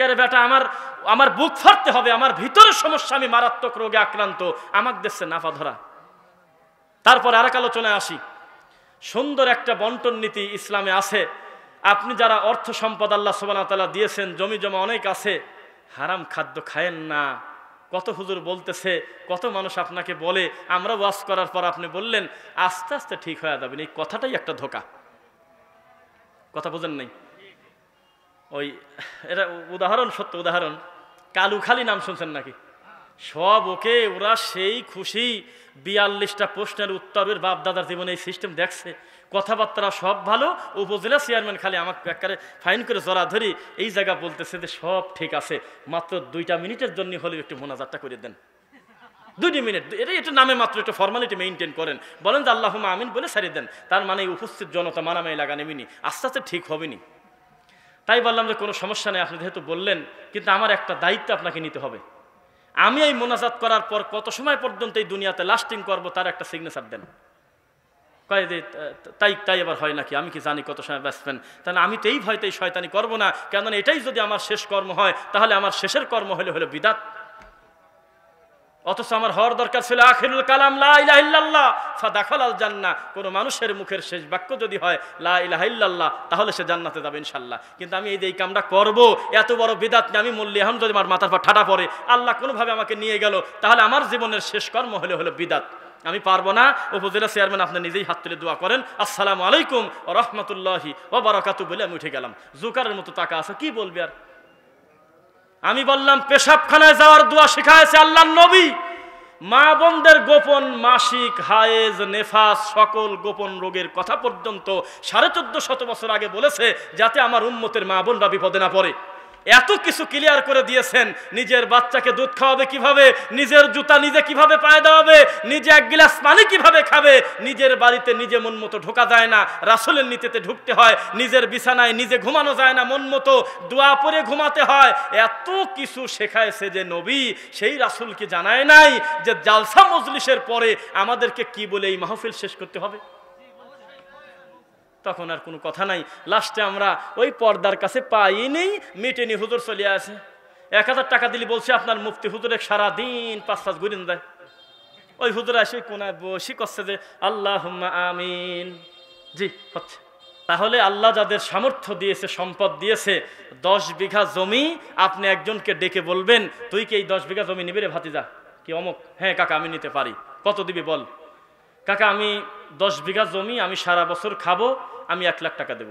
কেরে বেটা আমার আমার বুক ফাটতে হবে আমার ভিতরের সমস্যা আমি মারাত্মক রোগে আক্রান্ত আমার দেশে নাফা ধরা তারপর আর এক আলোচনায় আসি সুন্দর একটা বন্টন নীতি ইসলামে আছে আপনি যারা অর্থ সম্পদ আল্লাহ সোবানা তালা দিয়েছেন জমি জমা অনেক আছে হারাম খাদ্য খায়েন না কত হুজুর বলতেছে কত মানুষ আপনাকে বলে আমরা ওয়াজ করার পর আপনি বললেন আস্তে আস্তে ঠিক হয়ে যাবেন এই কথাটাই একটা ধোকা কথা বোঝেন নাই ওই এটা উদাহরণ সত্য উদাহরণ কালুখালি নাম শুনছেন নাকি সব ওকে ওরা সেই খুশি বিয়াল্লিশটা প্রশ্নের উত্তরের বাপদাদার জীবনে এই সিস্টেম দেখছে কথাবার্তা সব ভালো উপজেলা চেয়ারম্যান খালি আমাকে একবারে ফাইন করে জরা ধরি এই জায়গা বলতেছে যে সব ঠিক আছে মাত্র দুইটা মিনিটের জন্য হলেও একটু মোনাজারটা করে দেন দুটি মিনিট এটা একটু নামে মাত্র একটু ফর্মালিটি মেনটেন করেন বলেন যে আল্লাহ আমিন বলে সারিয়ে দেন তার মানে উপস্থিত জনতা মানামাই লাগানেমিনি আস্তে আস্তে ঠিক হবেনি তাই বললাম যে কোনো সমস্যা নেই আপনি যেহেতু বললেন কিন্তু আমার একটা দায়িত্ব আপনাকে নিতে হবে আমি এই মোনাজাত করার পর কত সময় পর্যন্ত এই দুনিয়াতে লাস্টিং করব তার একটা সিগনেচার দেন কয়ে যে তাই তাই আবার হয় নাকি আমি কি জানি কত সময় ব্যাসবেন তাহলে আমি তো এই ভয়তেই শয়তানি করবো না কেননা এটাই যদি আমার শেষ কর্ম হয় তাহলে আমার শেষের কর্ম হলে হলো বিদাত অথচ আমার হওয়ার দরকার ছিল আখিরুল কালাম লাহ ফাদাখাল আল জান্না কোনো মানুষের মুখের শেষ বাক্য যদি হয় লাহ তাহলে সে জান্নাতে যাবে ইনশাল্লাহ কিন্তু আমি এই এই কামটা করব এত বড় বিদাত নিয়ে আমি মল্লি এখন যদি আমার মাথার পর ঠাটা পড়ে আল্লাহ কোনোভাবে আমাকে নিয়ে গেল তাহলে আমার জীবনের শেষ কর্ম হলে হলো বিদাত আমি পারবো না উপজেলা চেয়ারম্যান আপনি নিজেই হাত তুলে দোয়া করেন আসসালামু আলাইকুম রহমতুল্লাহি ও বারাকাতু বলে আমি উঠে গেলাম জুকারের মতো টাকা আছে কি বলবে আর আমি বললাম পেশাবখানায় যাওয়ার দোয়া শেখায়ছে আল্লাহ নবী মা বোনদের গোপন মাসিক হায়েজ নেফাস সকল গোপন রোগের কথা পর্যন্ত সাড়ে চোদ্দ শত বছর আগে বলেছে যাতে আমার উন্মতের মা বোনরা বিপদে না পড়ে এত কিছু ক্লিয়ার করে দিয়েছেন নিজের বাচ্চাকে দুধ খাওয়াবে কিভাবে নিজের জুতা নিজে কিভাবে পায়ে দেওয়াবে নিজে এক গ্লাস পানি কিভাবে খাবে নিজের বাড়িতে নিজে মন মতো ঢোকা যায় না রাসুলের নীতিতে ঢুকতে হয় নিজের বিছানায় নিজে ঘুমানো যায় না মন মতো দোয়া পরে ঘুমাতে হয় এত কিছু শেখায়ছে যে নবী সেই রাসুলকে জানায় নাই যে জালসা মজলিসের পরে আমাদেরকে কি বলে এই মাহফিল শেষ করতে হবে তখন আর কোনো কথা নাই লাস্টে আমরা ওই পর্দার কাছে পাই নেই নি হুজুর চলে আসে এক হাজার টাকা দিলি বলছে আপনার মুফতি হুজুরে সারাদিন পাঁচ পাঁচ ঘুরিন দেয় ওই হুজুর আসে কোনায় বসি করছে যে আল্লাহ আমিন জি হচ্ছে তাহলে আল্লাহ যাদের সামর্থ্য দিয়েছে সম্পদ দিয়েছে দশ বিঘা জমি আপনি একজনকে ডেকে বলবেন তুই কি এই দশ বিঘা জমি নিবি রে ভাতিজা কি অমক হ্যাঁ কাকা আমি নিতে পারি কত দিবি বল কাকা আমি দশ বিঘা জমি আমি সারা বছর খাবো আমি এক লাখ টাকা দেব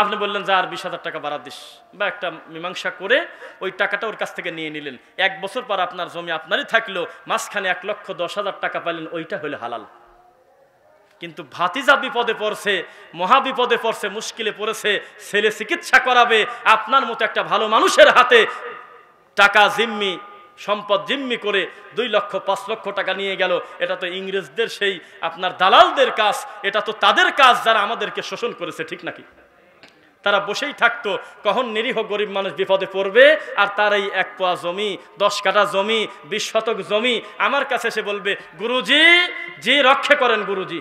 আপনি বললেন যে আর বিশ হাজার টাকা বাড়া দিস বা একটা মীমাংসা করে ওই টাকাটা ওর কাছ থেকে নিয়ে নিলেন এক বছর পর আপনার জমি আপনারই থাকলো মাঝখানে এক লক্ষ দশ হাজার টাকা পাইলেন ওইটা হলে হালাল কিন্তু ভাতিজা বিপদে পড়ছে মহাবিপদে পড়ছে মুশকিলে পড়েছে ছেলে চিকিৎসা করাবে আপনার মতো একটা ভালো মানুষের হাতে টাকা জিম্মি সম্পদ জিম্মি করে দুই লক্ষ পাঁচ লক্ষ টাকা নিয়ে গেল এটা তো ইংরেজদের সেই আপনার দালালদের কাজ এটা তো তাদের কাজ যারা আমাদেরকে শোষণ করেছে ঠিক নাকি তারা বসেই থাকতো কখন নিরীহ গরিব মানুষ বিপদে পড়বে আর তার এই এক পোয়া জমি দশ কাটা জমি বিশ শতক জমি আমার কাছে সে বলবে গুরুজি জি রক্ষে করেন গুরুজি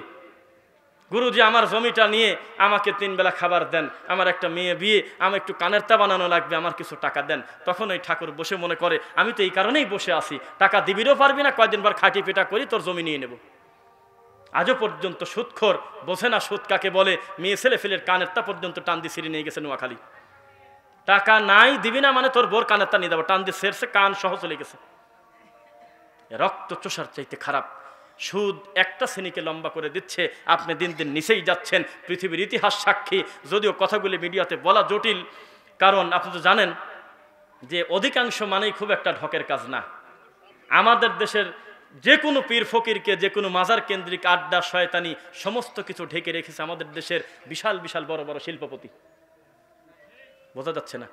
গুরুজি আমার জমিটা নিয়ে আমাকে তিন বেলা খাবার দেন আমার একটা মেয়ে বিয়ে আমার একটু কানের তা বানানো লাগবে আমার কিছু টাকা দেন তখন ওই ঠাকুর বসে মনে করে আমি তো এই কারণেই বসে আছি টাকা দিবিরও পারবি না কয়দিন বার খাটি পেটা করি তোর জমি নিয়ে নেব আজও পর্যন্ত সুৎখর বোঝে না সুদ কাকে বলে মেয়ে ছেলে ফেলের কানের তা পর্যন্ত টান দিয়ে সিঁড়ি নিয়ে গেছে নোয়াখালী টাকা নাই দিবি না মানে তোর বোর কানের তা নিয়ে দেবো টান দিয়ে সেরছে কান সহ চলে গেছে রক্ত চোষার চাইতে খারাপ সুদ একটা শ্রেণীকে লম্বা করে দিচ্ছে আপনি দিন দিন নিচেই যাচ্ছেন পৃথিবীর ইতিহাস সাক্ষী যদিও কথাগুলি মিডিয়াতে বলা জটিল কারণ আপনি তো জানেন যে অধিকাংশ মানেই খুব একটা ঢকের কাজ না আমাদের দেশের যে কোনো পীর ফকিরকে যে কোনো মাজার কেন্দ্রিক আড্ডা শয়তানি সমস্ত কিছু ঢেকে রেখেছে আমাদের দেশের বিশাল বিশাল বড় বড় শিল্পপতি বোঝা যাচ্ছে না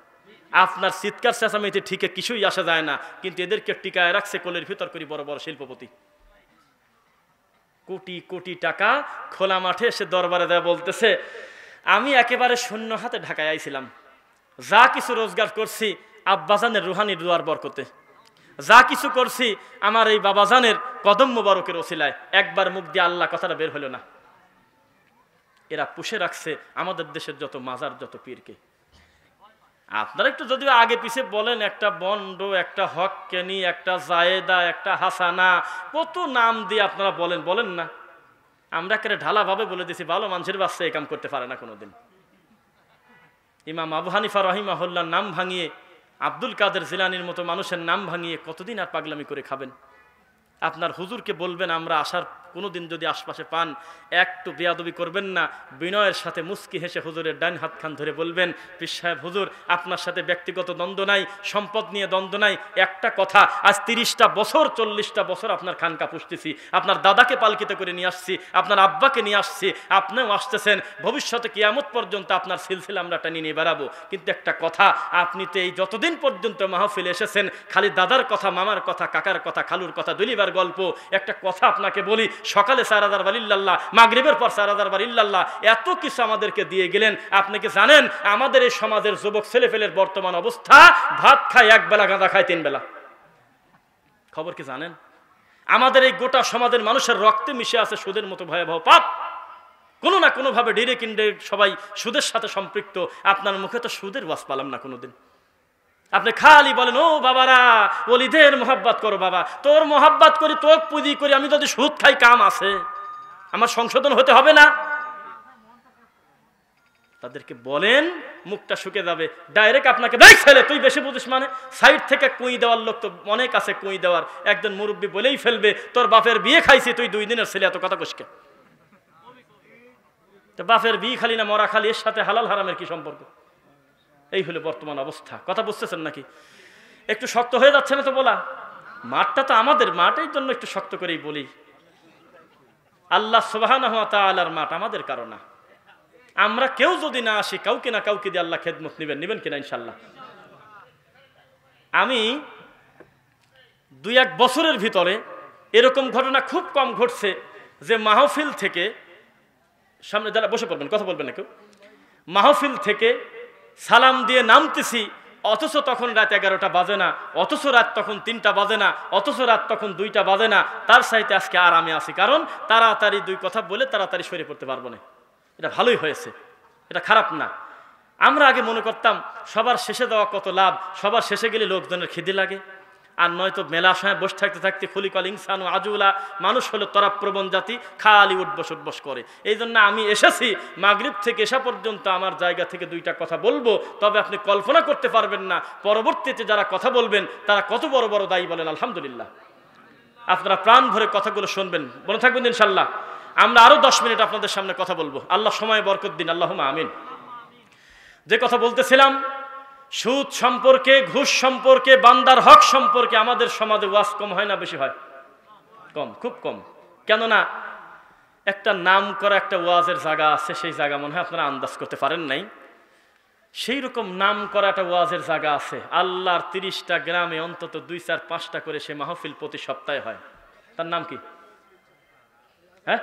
আপনার চিৎকার চেঁচামেতে ঠিকে কিছুই আসা যায় না কিন্তু এদেরকে টিকায় রাখছে কোলের ভিতর করি বড় বড় শিল্পপতি কোটি কোটি টাকা খোলা মাঠে এসে দরবারে দেয় বলতেছে আমি একেবারে শূন্য হাতে ঢাকায় আইছিলাম যা কিছু রোজগার করছি আব্বাজানের রুহানি দুয়ার বরকতে যা কিছু করছি আমার এই বাবাজানের কদম মোবারকের ওসিলায় একবার মুখ দিয়ে আল্লাহ কথাটা বের হলো না এরা পুষে রাখছে আমাদের দেশের যত মাজার যত পীরকে আপনারা একটু যদিও আগে পিছে বলেন একটা বন্ড একটা হক কেনি একটা জায়েদা একটা হাসানা কত নাম দিয়ে আপনারা বলেন বলেন না আমরা একেবারে ঢালাভাবে বলে দিছি ভালো মানুষের বাচ্চা এই কাম করতে পারে না কোনোদিন ইমাম আবু হানিফা হল্লার নাম ভাঙিয়ে আব্দুল কাদের জিলানির মতো মানুষের নাম ভাঙিয়ে কতদিন আর পাগলামি করে খাবেন আপনার হুজুরকে বলবেন আমরা আসার কোনো দিন যদি আশপাশে পান একটু বেয়াদবি করবেন না বিনয়ের সাথে মুস্কি হেসে হুজুরের ডান হাত খান ধরে বলবেন পিস সাহেব হুজুর আপনার সাথে ব্যক্তিগত দ্বন্দ্ব নাই সম্পদ নিয়ে দ্বন্দ্ব নাই একটা কথা আজ তিরিশটা বছর চল্লিশটা বছর আপনার খানকা পুষতেছি আপনার দাদাকে পালকিতে করে নিয়ে আসছি আপনার আব্বাকে নিয়ে আসছি আপনিও আসতেছেন ভবিষ্যতে কিয়ামত পর্যন্ত আপনার সিলসিলা আমরা টানি নিয়ে বেড়াবো কিন্তু একটা কথা আপনি তো এই যতদিন পর্যন্ত মাহফিলে এসেছেন খালি দাদার কথা মামার কথা কাকার কথা খালুর কথা দলিবার গল্প একটা কথা আপনাকে বলি সকালে সারাদার হাজার মাগরীবের পর সারাদার হাজার এত কিছু আমাদেরকে দিয়ে গেলেন আপনি কি জানেন আমাদের এই সমাজের যুবক ছেলেফেলের বর্তমান অবস্থা ভাত খায় এক বেলা গাঁদা খায় তিন বেলা খবর কি জানেন আমাদের এই গোটা সমাজের মানুষের রক্তে মিশে আছে সুদের মতো ভয়াবহ পাপ কোনো না কোনোভাবে ডিরেক্ট ইনডাইরেক্ট সবাই সুদের সাথে সম্পৃক্ত আপনার মুখে তো সুদের বাস পালাম না কোনোদিন আপনি খালি বলেন ও বাবারা ওলিদের মোহাব্বাত করো বাবা তোর মোহাব্বাত করি তোর পুঁজি করি আমি যদি সুদ খাই কাম আছে আমার সংশোধন হতে হবে না তাদেরকে বলেন মুখটা শুকে যাবে ডাইরেক্ট আপনাকে দেখ ফেলে তুই বেশি বুঝিস মানে সাইড থেকে কুঁই দেওয়ার লোক তো অনেক আছে কুঁই দেওয়ার একজন মুরব্বী বলেই ফেলবে তোর বাপের বিয়ে খাইছি তুই দুই দিনের ছেলে এত কথা কষকে তো বাপের বিয়ে খালি না মরা খালি এর সাথে হালাল হারামের কি সম্পর্ক এই হলো বর্তমান অবস্থা কথা বুঝতেছেন নাকি একটু শক্ত হয়ে যাচ্ছে না তো বলা মাঠটা তো আমাদের মাঠের জন্য একটু শক্ত করেই বলি আল্লাহ সোবাহানা তা আল্লাহর মাঠ আমাদের কারো আমরা কেউ যদি না আসি কাউকে না কাউকে দিয়ে আল্লাহ খেদমত নেবেন নেবেন কিনা ইনশাল্লাহ আমি দুই এক বছরের ভিতরে এরকম ঘটনা খুব কম ঘটছে যে মাহফিল থেকে সামনে যারা বসে পড়বেন কথা বলবেন না কেউ মাহফিল থেকে সালাম দিয়ে নামতেছি অথচ তখন রাত এগারোটা বাজে না অথচ রাত তখন তিনটা বাজে না অথচ রাত তখন দুইটা বাজে না তার সাইতে আজকে আরামে আসি কারণ তাড়াতাড়ি দুই কথা বলে তাড়াতাড়ি সরে পড়তে পারবো না এটা ভালোই হয়েছে এটা খারাপ না আমরা আগে মনে করতাম সবার শেষে দেওয়া কত লাভ সবার শেষে গেলে লোকজনের খিদে লাগে আর নয়তো মেলা সময় বসে থাকতে থাকতে খুলিকল ইনসান ও আজুলা মানুষ হলো প্রবণ জাতি খালি উঠবস উঠবস করে এই জন্য আমি এসেছি মাগরীব থেকে এসা পর্যন্ত আমার জায়গা থেকে দুইটা কথা বলবো তবে আপনি কল্পনা করতে পারবেন না পরবর্তীতে যারা কথা বলবেন তারা কত বড় বড় দায়ী বলেন আলহামদুলিল্লাহ আপনারা প্রাণ ভরে কথাগুলো শুনবেন মনে থাকবেন ইনশাল্লাহ আমরা আরও দশ মিনিট আপনাদের সামনে কথা বলবো আল্লাহ সময় বরকত দিন আল্লাহ আমিন যে কথা বলতেছিলাম সুদ সম্পর্কে ঘুষ সম্পর্কে বান্দার হক সম্পর্কে আমাদের সমাজে ওয়াজ কম হয় না বেশি হয় কম খুব কম কেননা একটা নাম করা একটা ওয়াজের জায়গা আছে সেই জায়গা মনে হয় আপনারা আন্দাজ করতে পারেন নাই সেই রকম নাম করা একটা ওয়াজের জায়গা আছে আল্লাহর তিরিশটা গ্রামে অন্তত দুই চার পাঁচটা করে সে মাহফিল প্রতি সপ্তাহে হয় তার নাম কি হ্যাঁ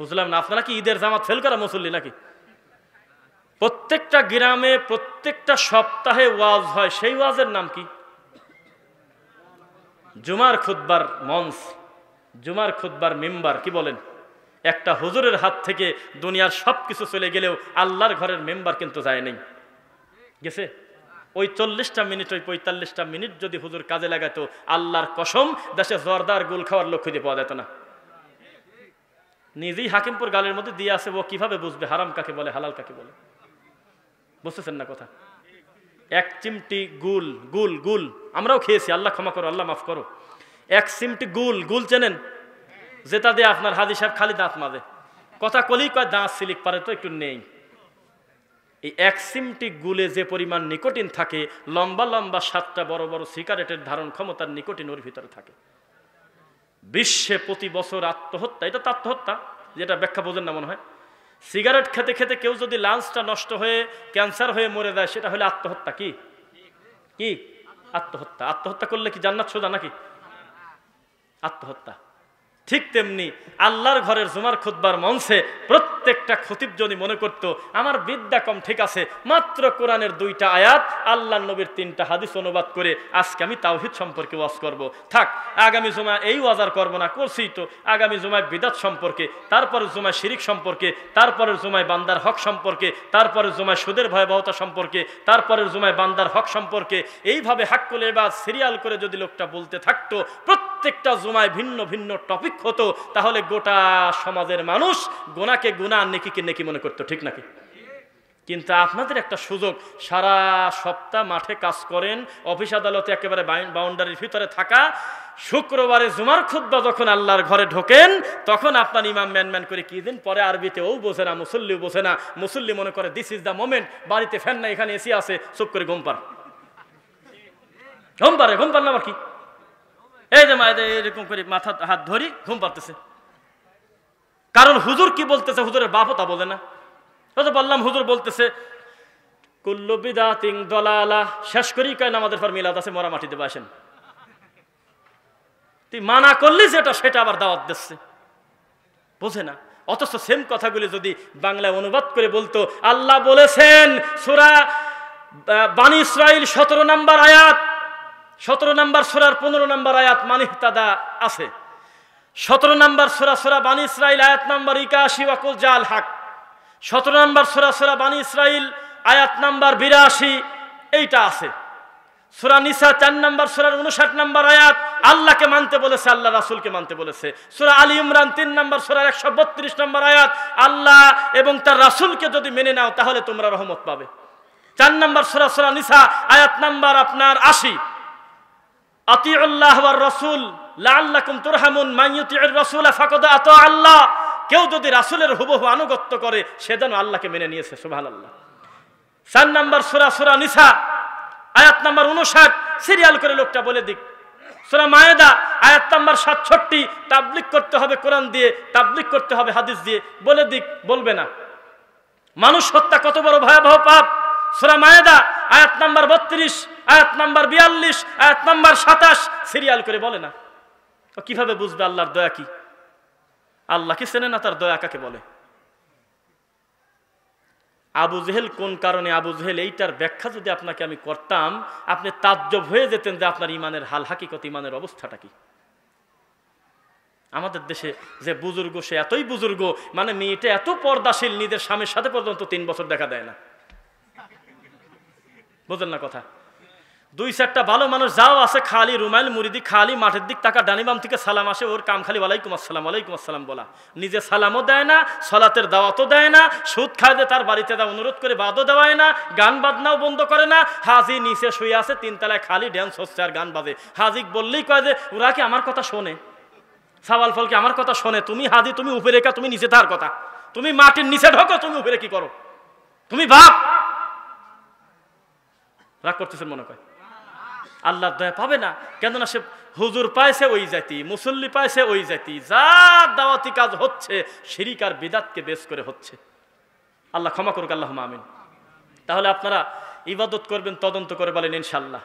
বুঝলাম না আপনারা কি ঈদের জামাত ফেল করা মুসল্লি নাকি প্রত্যেকটা গ্রামে প্রত্যেকটা সপ্তাহে ওয়াজ হয় সেই ওয়াজের নাম কি জুমার খুদ্বার মঞ্চ জুমার খুদ্বার মেম্বার কি বলেন একটা হুজুরের হাত থেকে দুনিয়ার সব কিছু চলে গেলেও আল্লাহর ঘরের মেম্বার কিন্তু যায় নেই গেছে ওই চল্লিশটা মিনিট ওই পঁয়তাল্লিশটা মিনিট যদি হুজুর কাজে লাগাতো আল্লাহর কসম দেশে জোরদার গোল খাওয়ার লক্ষ্য দিয়ে পাওয়া যেত না নিজেই হাকিমপুর গালের মধ্যে দিয়ে আসে ও কিভাবে বুঝবে হারাম কাকে বলে হালাল কাকে বলে বুঝতেছেন না কথা এক চিমটি গুল গুল গুল আমরাও খেয়েছি আল্লাহ ক্ষমা করো আল্লাহ মাফ করো এক চিমটি গুল গুল চেনেন যেটা দিয়ে আপনার হাজি সাহেব খালি দাঁত মাঝে কথা কলেই কয় দাঁত সিলিক পারে তো একটু নেই এই এক চিমটি গুলে যে পরিমাণ নিকোটিন থাকে লম্বা লম্বা সাতটা বড় বড় সিগারেটের ধারণ ক্ষমতার নিকোটিন ওর ভিতরে থাকে বিশ্বে প্রতি বছর আত্মহত্যা এটা তো আত্মহত্যা যেটা ব্যাখ্যা বোঝেন না মনে হয় সিগারেট খেতে খেতে কেউ যদি লাঞ্চটা নষ্ট হয়ে ক্যান্সার হয়ে মরে যায় সেটা হলে আত্মহত্যা কি কি আত্মহত্যা আত্মহত্যা করলে কি জান্নাত সোজা নাকি আত্মহত্যা ঠিক তেমনি আল্লাহর ঘরের জুমার খুদ্বার মঞ্চে প্রত্যেকটা খতিব যদি মনে করত আমার বিদ্যা কম ঠিক আছে মাত্র কোরআনের দুইটা আয়াত আল্লাহ নবীর তিনটা হাদিস অনুবাদ করে আজকে আমি তাওহিদ সম্পর্কে ওয়াজ করব। থাক আগামী জুমা এই ওয়াজার করবো না করছি তো আগামী জুমায় বিদাত সম্পর্কে তারপরে জুমায় শিরিক সম্পর্কে তারপরের জুমায় বান্দার হক সম্পর্কে তারপরে জুমায় সুদের ভয়াবহতা সম্পর্কে তারপরের জুমায় বান্দার হক সম্পর্কে এইভাবে হাক্কুল বা সিরিয়াল করে যদি লোকটা বলতে থাকতো প্রত্যেকটা জুমায় ভিন্ন ভিন্ন টপিক হতো তাহলে গোটা সমাজের মানুষ গোনাকে গুণা নেকিকে নেকি মনে করতো ঠিক নাকি কিন্তু আপনাদের একটা সুযোগ সারা সপ্তাহ মাঠে কাজ করেন অফিস আদালতে একেবারে বাউন্ডারির ভিতরে থাকা শুক্রবারে জুমার খুদ্া যখন আল্লাহর ঘরে ঢোকেন তখন আপনার ইমাম ম্যানম্যান করে কি দিন পরে আরবিতে ও বোঝে না মুসল্লিও বোঝে না মুসল্লি মনে করে দিস ইজ দ্য মোমেন্ট বাড়িতে ফ্যান না এখানে এসি আছে চুপ করে পারে ঘুম পার না আমার কি এই যে মায়েদের এরকম করে মাথা হাত ধরি ঘুম পাতেছে কারণ হুজুর কি বলতেছে হুজুরের বাপও তা বলে না হয়তো বললাম হুজুর বলতেছে কুল্লু বিদা তিং দলালা শেষ করি কেন আমাদের পর মিলাদ আছে মরা মাটিতে বাসেন তুই মানা করলি যেটা সেটা আবার দাওয়াত দিচ্ছে বোঝে না অথচ সেম কথাগুলি যদি বাংলায় অনুবাদ করে বলতো আল্লাহ বলেছেন সুরা বাণী ইসরাইল সতেরো নাম্বার আয়াত সতেরো নাম্বার সোরার পনেরো নাম্বার আয়াত মানিহতাদা আছে সতেরো নাম্বার সোরা সোরা বানী ইসরাইল আয়াত নাম্বার ইকাশি ওয়াকুল জাল হাক সতেরো নাম্বার সোরা সোরা বানি ইসরাইল আয়াত নাম্বার বিরাশি এইটা আছে সোরা নিসা চার নাম্বার সোরার উনষাট নাম্বার আয়াত আল্লাহকে মানতে বলেছে আল্লাহ রাসুলকে মানতে বলেছে সোরা আলী ইমরান তিন নাম্বার সোরার একশো বত্রিশ নাম্বার আয়াত আল্লাহ এবং তার রাসুলকে যদি মেনে নাও তাহলে তোমরা রহমত পাবে চার নাম্বার সোরা সোরা নিসা আয়াত নাম্বার আপনার আশি আতি আল্লাহ রসুল লাল্লাকুম তুরহামুন মাইয়ুতির রসুল ফাকদ আল্লাহ কেউ যদি রাসুলের হুবহু আনুগত্য করে সে যেন আল্লাহকে মেনে নিয়েছে সুভান আল্লাহ চার নাম্বার সুরা সুরা নিসা আয়াত নাম্বার উনষাট সিরিয়াল করে লোকটা বলে দিক সুরা মায়েদা আয়াত নাম্বার সাতষট্টি তাবলিক করতে হবে কোরআন দিয়ে তাবলিক করতে হবে হাদিস দিয়ে বলে দিক বলবে না মানুষ হত্যা কত বড় ভয়াবহ পাপ সুরা মায়েদা আয়াত নাম্বার বত্রিশ আয়াত নাম্বার বিয়াল্লিশ আয়াত নাম্বার সাতাশ সিরিয়াল করে বলে না ও কিভাবে বুঝবে আল্লাহর দয়া কি আল্লাহ কি চেনে না তার দয়া কাকে বলে আবু জেহেল কোন কারণে আবু জেহেল এইটার ব্যাখ্যা যদি আপনাকে আমি করতাম আপনি তাজ্জব হয়ে যেতেন যে আপনার ইমানের হাল হাকিকত ইমানের অবস্থাটা কি আমাদের দেশে যে বুজুর্গ সে এতই বুজুর্গ মানে মেয়েটা এত পর্দাশীল নিজের স্বামীর সাথে পর্যন্ত তিন বছর দেখা দেয় না বোঝেন না কথা দুই চারটা ভালো মানুষ যাও আছে খালি রুমাইল দিক খালি মাঠের দিক টাকা ডানিবাম থেকে সালাম আসে ওর কাম খালি ওয়ালাইকুম আসসালাম ওয়ালাইকুম আসসালাম বলা নিজে সালামও দেয় না সলাতের দাওয়াতও দেয় না সুদ খায় দে তার বাড়িতে দেওয়া অনুরোধ করে বাদও দেওয়ায় না গান বাজনাও বন্ধ করে না হাজি নিচে শুয়ে আছে তিনতলায় খালি ড্যান্স হচ্ছে আর গান বাজে হাজিক বললেই কয় যে ওরা কি আমার কথা শোনে সাওয়াল ফলকে আমার কথা শোনে তুমি হাজি তুমি উপরে রেখা তুমি নিচে তার কথা তুমি মাটির নিচে ঢোকো তুমি উপরে কি করো তুমি ভাব রাগ করতেছেন মনে কয় আল্লাহর দয়া পাবে না কেননা সে হুজুর পাইছে ওই জাতি মুসল্লি পাইছে ওই জাতি যা দাওয়াতি কাজ হচ্ছে শিরিকার বিদাতকে বেশ করে হচ্ছে আল্লাহ ক্ষমা করুক আল্লাহ মামিন তাহলে আপনারা ইবাদত করবেন তদন্ত করে বলেন ইনশাল্লাহ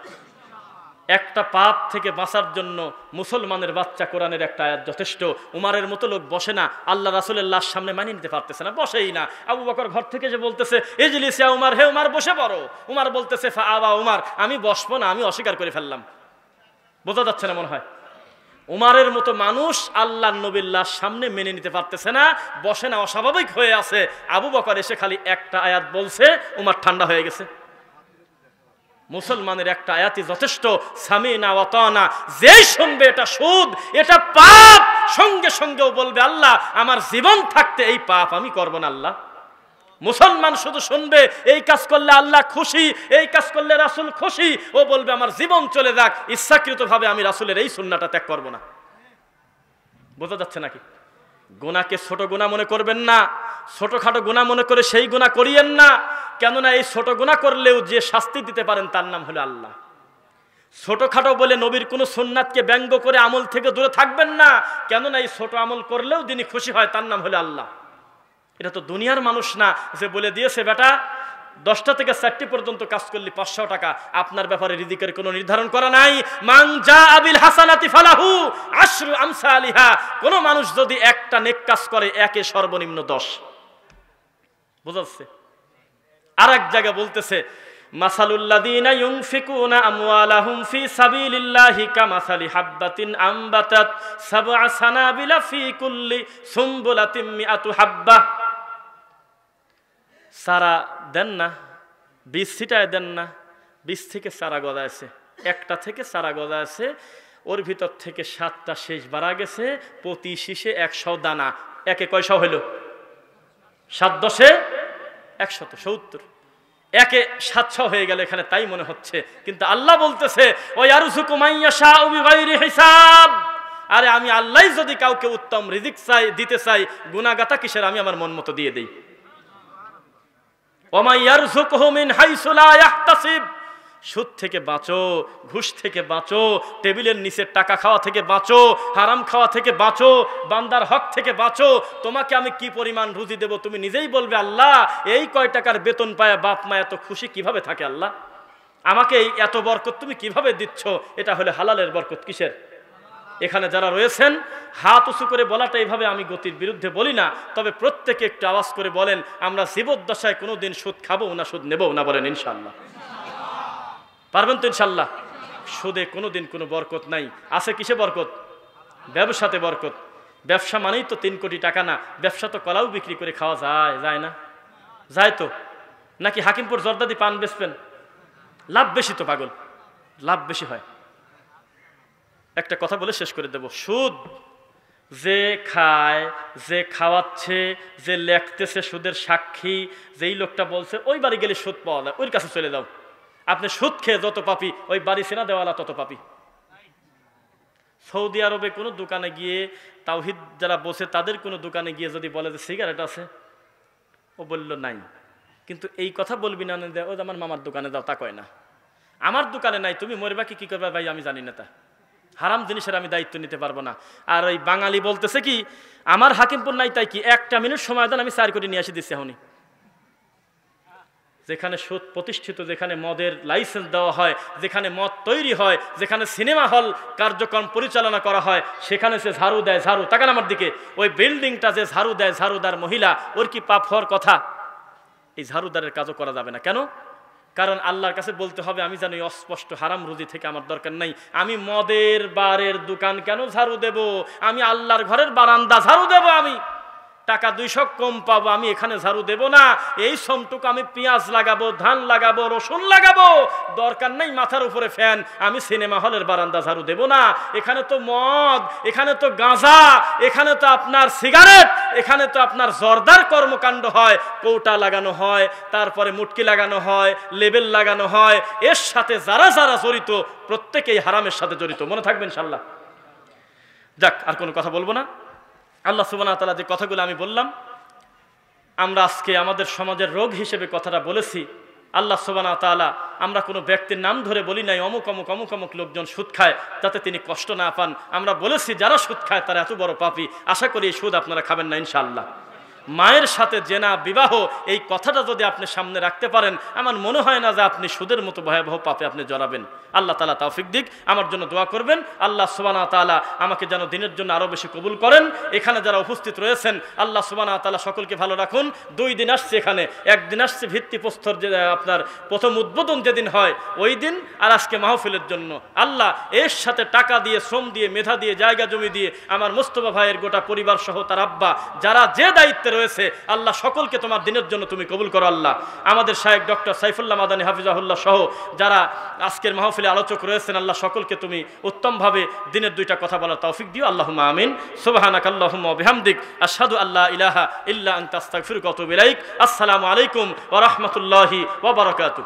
একটা পাপ থেকে বাঁচার জন্য মুসলমানের বাচ্চা কোরআনের একটা আয়াত যথেষ্ট উমারের মতো লোক বসে না আল্লাহ রাসুল্লাহর সামনে মানিয়ে নিতে পারতেছে না বসেই না আবু বকর ঘর থেকে যে বলতেছে এজলিসিয়া উমার হে উমার বসে পড়ো উমার বলতেছে আবা উমার আমি বসবো না আমি অস্বীকার করে ফেললাম বোঝা যাচ্ছে না মনে হয় উমারের মতো মানুষ আল্লাহ নবিল্লার সামনে মেনে নিতে পারতেছে না বসে না অস্বাভাবিক হয়ে আছে আবু বকর এসে খালি একটা আয়াত বলছে উমার ঠান্ডা হয়ে গেছে মুসলমানের একটা আয়াতি যথেষ্ট সামিনা না যেই শুনবে এটা সুদ এটা পাপ সঙ্গে সঙ্গেও বলবে আল্লাহ আমার জীবন থাকতে এই পাপ আমি করব না আল্লাহ মুসলমান শুধু শুনবে এই কাজ করলে আল্লাহ খুশি এই কাজ করলে রাসুল খুশি ও বলবে আমার জীবন চলে যাক ইচ্ছাকৃতভাবে আমি রাসুলের এই সুন্নাটা ত্যাগ করব না বোঝা যাচ্ছে নাকি গোনাকে ছোট গোনা মনে করবেন না ছোটোখাটো গোনা মনে করে সেই গোনা করিয়েন না কেননা এই ছোট গোনা করলেও যে শাস্তি দিতে পারেন তার নাম হলো আল্লাহ ছোটখাটো বলে নবীর কোনো সোননাথকে ব্যঙ্গ করে আমল থেকে দূরে থাকবেন না কেননা এই ছোট আমল করলেও যিনি খুশি হয় তার নাম হলো আল্লাহ এটা তো দুনিয়ার মানুষ না যে বলে দিয়েছে বেটা দশটা থেকে চারটি পর্যন্ত কাজ করলে পাঁচশো টাকা আপনার ব্যাপারে রিদিকের কোনো নির্ধারণ করা নাই মাংজা আবিল হাসানাতি ফালাহু আশরু আমসা আলিহা কোনো মানুষ যদি একটা নেক কাজ করে একে সর্বনিম্ন দশ বুঝাচ্ছে আর এক জায়গায় বলতেছে মাসালুল্লাদিনা ফি আমবাতাত সারা দেন না বীজ ছিটায় দেন না বীজ থেকে সারা গদা আছে একটা থেকে সারা গদা আছে ওর ভিতর থেকে সাতটা শেষ বাড়া গেছে প্রতি শীষে একশো দানা একে কয়শো হইল সাত দশে একশত সত্তর একে সাতশ হয়ে গেল এখানে তাই মনে হচ্ছে কিন্তু আল্লাহ বলতেছে ওই আরুসু কুমাইয়া হিসাব আরে আমি আল্লাহ যদি কাউকে উত্তম রিজিক চাই দিতে চাই গুণাগাতা কিসের আমি আমার মন মতো দিয়ে দিই সুদ থেকে বাঁচো ঘুষ থেকে বাঁচো টেবিলের নিচের টাকা খাওয়া থেকে বাঁচো হারাম খাওয়া থেকে বাঁচো বান্দার হক থেকে বাঁচো তোমাকে আমি কি পরিমাণ রুজি দেব তুমি নিজেই বলবে আল্লাহ এই কয় টাকার বেতন পায় বাপ মা এত খুশি কিভাবে থাকে আল্লাহ আমাকে এই এত বরকত তুমি কিভাবে দিচ্ছ এটা হলে হালালের বরকত কিসের এখানে যারা রয়েছেন হাত উঁচু করে বলাটা এইভাবে আমি গতির বিরুদ্ধে বলি না তবে প্রত্যেকে একটু আওয়াজ করে বলেন আমরা জীবদ্দশায় কোনো দিন সুদ খাবো না সুদ নেবো না বলেন ইনশাল্লাহ পারবেন তো ইনশাল্লাহ সুদে কোনো দিন কোনো বরকত নাই আছে কিসে বরকত ব্যবসাতে বরকত ব্যবসা মানেই তো তিন কোটি টাকা না ব্যবসা তো কলাও বিক্রি করে খাওয়া যায় যায় না যায় তো নাকি হাকিমপুর জর্দাদি পান বেচবেন লাভ বেশি তো পাগল লাভ বেশি হয় একটা কথা বলে শেষ করে দেব সুদ যে খায় যে খাওয়াচ্ছে যে লেখতেছে সুদের সাক্ষী যেই লোকটা বলছে ওই বাড়ি গেলে সুদ পাওয়া যায় ওর কাছে চলে যাও আপনি সুদ খেয়ে যত পাপি ওই বাড়ি সেনা দেওয়ালা তত পাপি সৌদি আরবে কোনো দোকানে গিয়ে তাওহিদ যারা বসে তাদের কোনো দোকানে গিয়ে যদি বলে যে সিগারেট আছে ও বলল নাই কিন্তু এই কথা বলবি না ও আমার মামার দোকানে যাও তা কয় না আমার দোকানে নাই তুমি মরবা কি কী করবা ভাই আমি জানি না তা হারাম জিনিসের আমি দায়িত্ব নিতে পারবো না আর ওই বাঙালি বলতেছে কি আমার হাকিমপুর নাই তাই কি একটা মিনিট সময় দেন আমি চার কোটি নিয়ে আসি দিচ্ছি এখনই যেখানে সুদ প্রতিষ্ঠিত যেখানে মদের লাইসেন্স দেওয়া হয় যেখানে মদ তৈরি হয় যেখানে সিনেমা হল কার্যক্রম পরিচালনা করা হয় সেখানে সে ঝাড়ু দেয় ঝাড়ু তাকান আমার দিকে ওই বিল্ডিংটা যে ঝাড়ু দেয় ঝাড়ুদার মহিলা ওর কি পাপ হওয়ার কথা এই ঝাড়ুদারের কাজও করা যাবে না কেন কারণ আল্লাহর কাছে বলতে হবে আমি জানি অস্পষ্ট হারাম রুজি থেকে আমার দরকার নাই আমি মদের বারের দোকান কেন ঝাড়ু দেব আমি আল্লাহর ঘরের বারান্দা ঝাড়ু দেব আমি টাকা দুইশো কম পাবো আমি এখানে ঝাড়ু দেব না এই শ্রমটুকু আমি পেঁয়াজ লাগাবো ধান লাগাবো রসুন লাগাবো দরকার নেই মাথার উপরে ফ্যান আমি সিনেমা হলের বারান্দা ঝাড়ু দেব না এখানে তো মদ এখানে তো গাঁজা এখানে তো আপনার সিগারেট এখানে তো আপনার জর্দার কর্মকাণ্ড হয় কৌটা লাগানো হয় তারপরে মুটকি লাগানো হয় লেবেল লাগানো হয় এর সাথে যারা যারা জড়িত প্রত্যেকেই হারামের সাথে জড়িত মনে থাকবেন সাল্লাহ যাক আর কোনো কথা বলবো না আল্লাহ সুবানা তালা যে কথাগুলো আমি বললাম আমরা আজকে আমাদের সমাজের রোগ হিসেবে কথাটা বলেছি আল্লাহ সোবানা তালা আমরা কোনো ব্যক্তির নাম ধরে বলি নাই অমুক অমুক অমুক অমুক লোকজন সুদ খায় যাতে তিনি কষ্ট না পান আমরা বলেছি যারা সুদ খায় তারা এত বড় পাপি আশা করি এই সুদ আপনারা খাবেন না ইনশাআল্লাহ মায়ের সাথে জেনা বিবাহ এই কথাটা যদি আপনি সামনে রাখতে পারেন আমার মনে হয় না যে আপনি সুদের মতো ভয়াবহ পাপে আপনি জড়াবেন আল্লাহ তালা তাওফিক দিক আমার জন্য দোয়া করবেন আল্লাহ সুবানা তালা আমাকে যেন দিনের জন্য আরও বেশি কবুল করেন এখানে যারা উপস্থিত রয়েছেন আল্লাহ সুবানা তালা সকলকে ভালো রাখুন দুই দিন আসছে এখানে একদিন আসছে ভিত্তিপ্রস্তর যে আপনার প্রথম উদ্বোধন যেদিন হয় ওই দিন আর আজকে মাহফিলের জন্য আল্লাহ এর সাথে টাকা দিয়ে শ্রম দিয়ে মেধা দিয়ে জায়গা জমি দিয়ে আমার মুস্তফা ভাইয়ের গোটা পরিবার সহ তার আব্বা যারা যে দায়িত্বের রয়েছে আল্লাহ সকলকে তোমার দিনের জন্য তুমি কবুল করো আল্লাহ আমাদের শাহেক ডক্টর সাইফুল্লাহ মাদানী হাফিজাহুল্লাহ সহ যারা আজকের মাহফিলে আলোচক রয়েছেন আল্লাহ সকলকে তুমি উত্তমভাবে দিনের দুইটা কথা বলার তৌফিক দিও আল্লাহ আমিন সোবাহানাক আল্লাহমদিক আসাদু আল্লাহ ইলাহা ইল্লা আন্তাস্তাগফিরুকা কত আতুবু আসসালামু আলাইকুম ওয়া রাহমাতুল্লাহি ওয়া বারাকাতুহু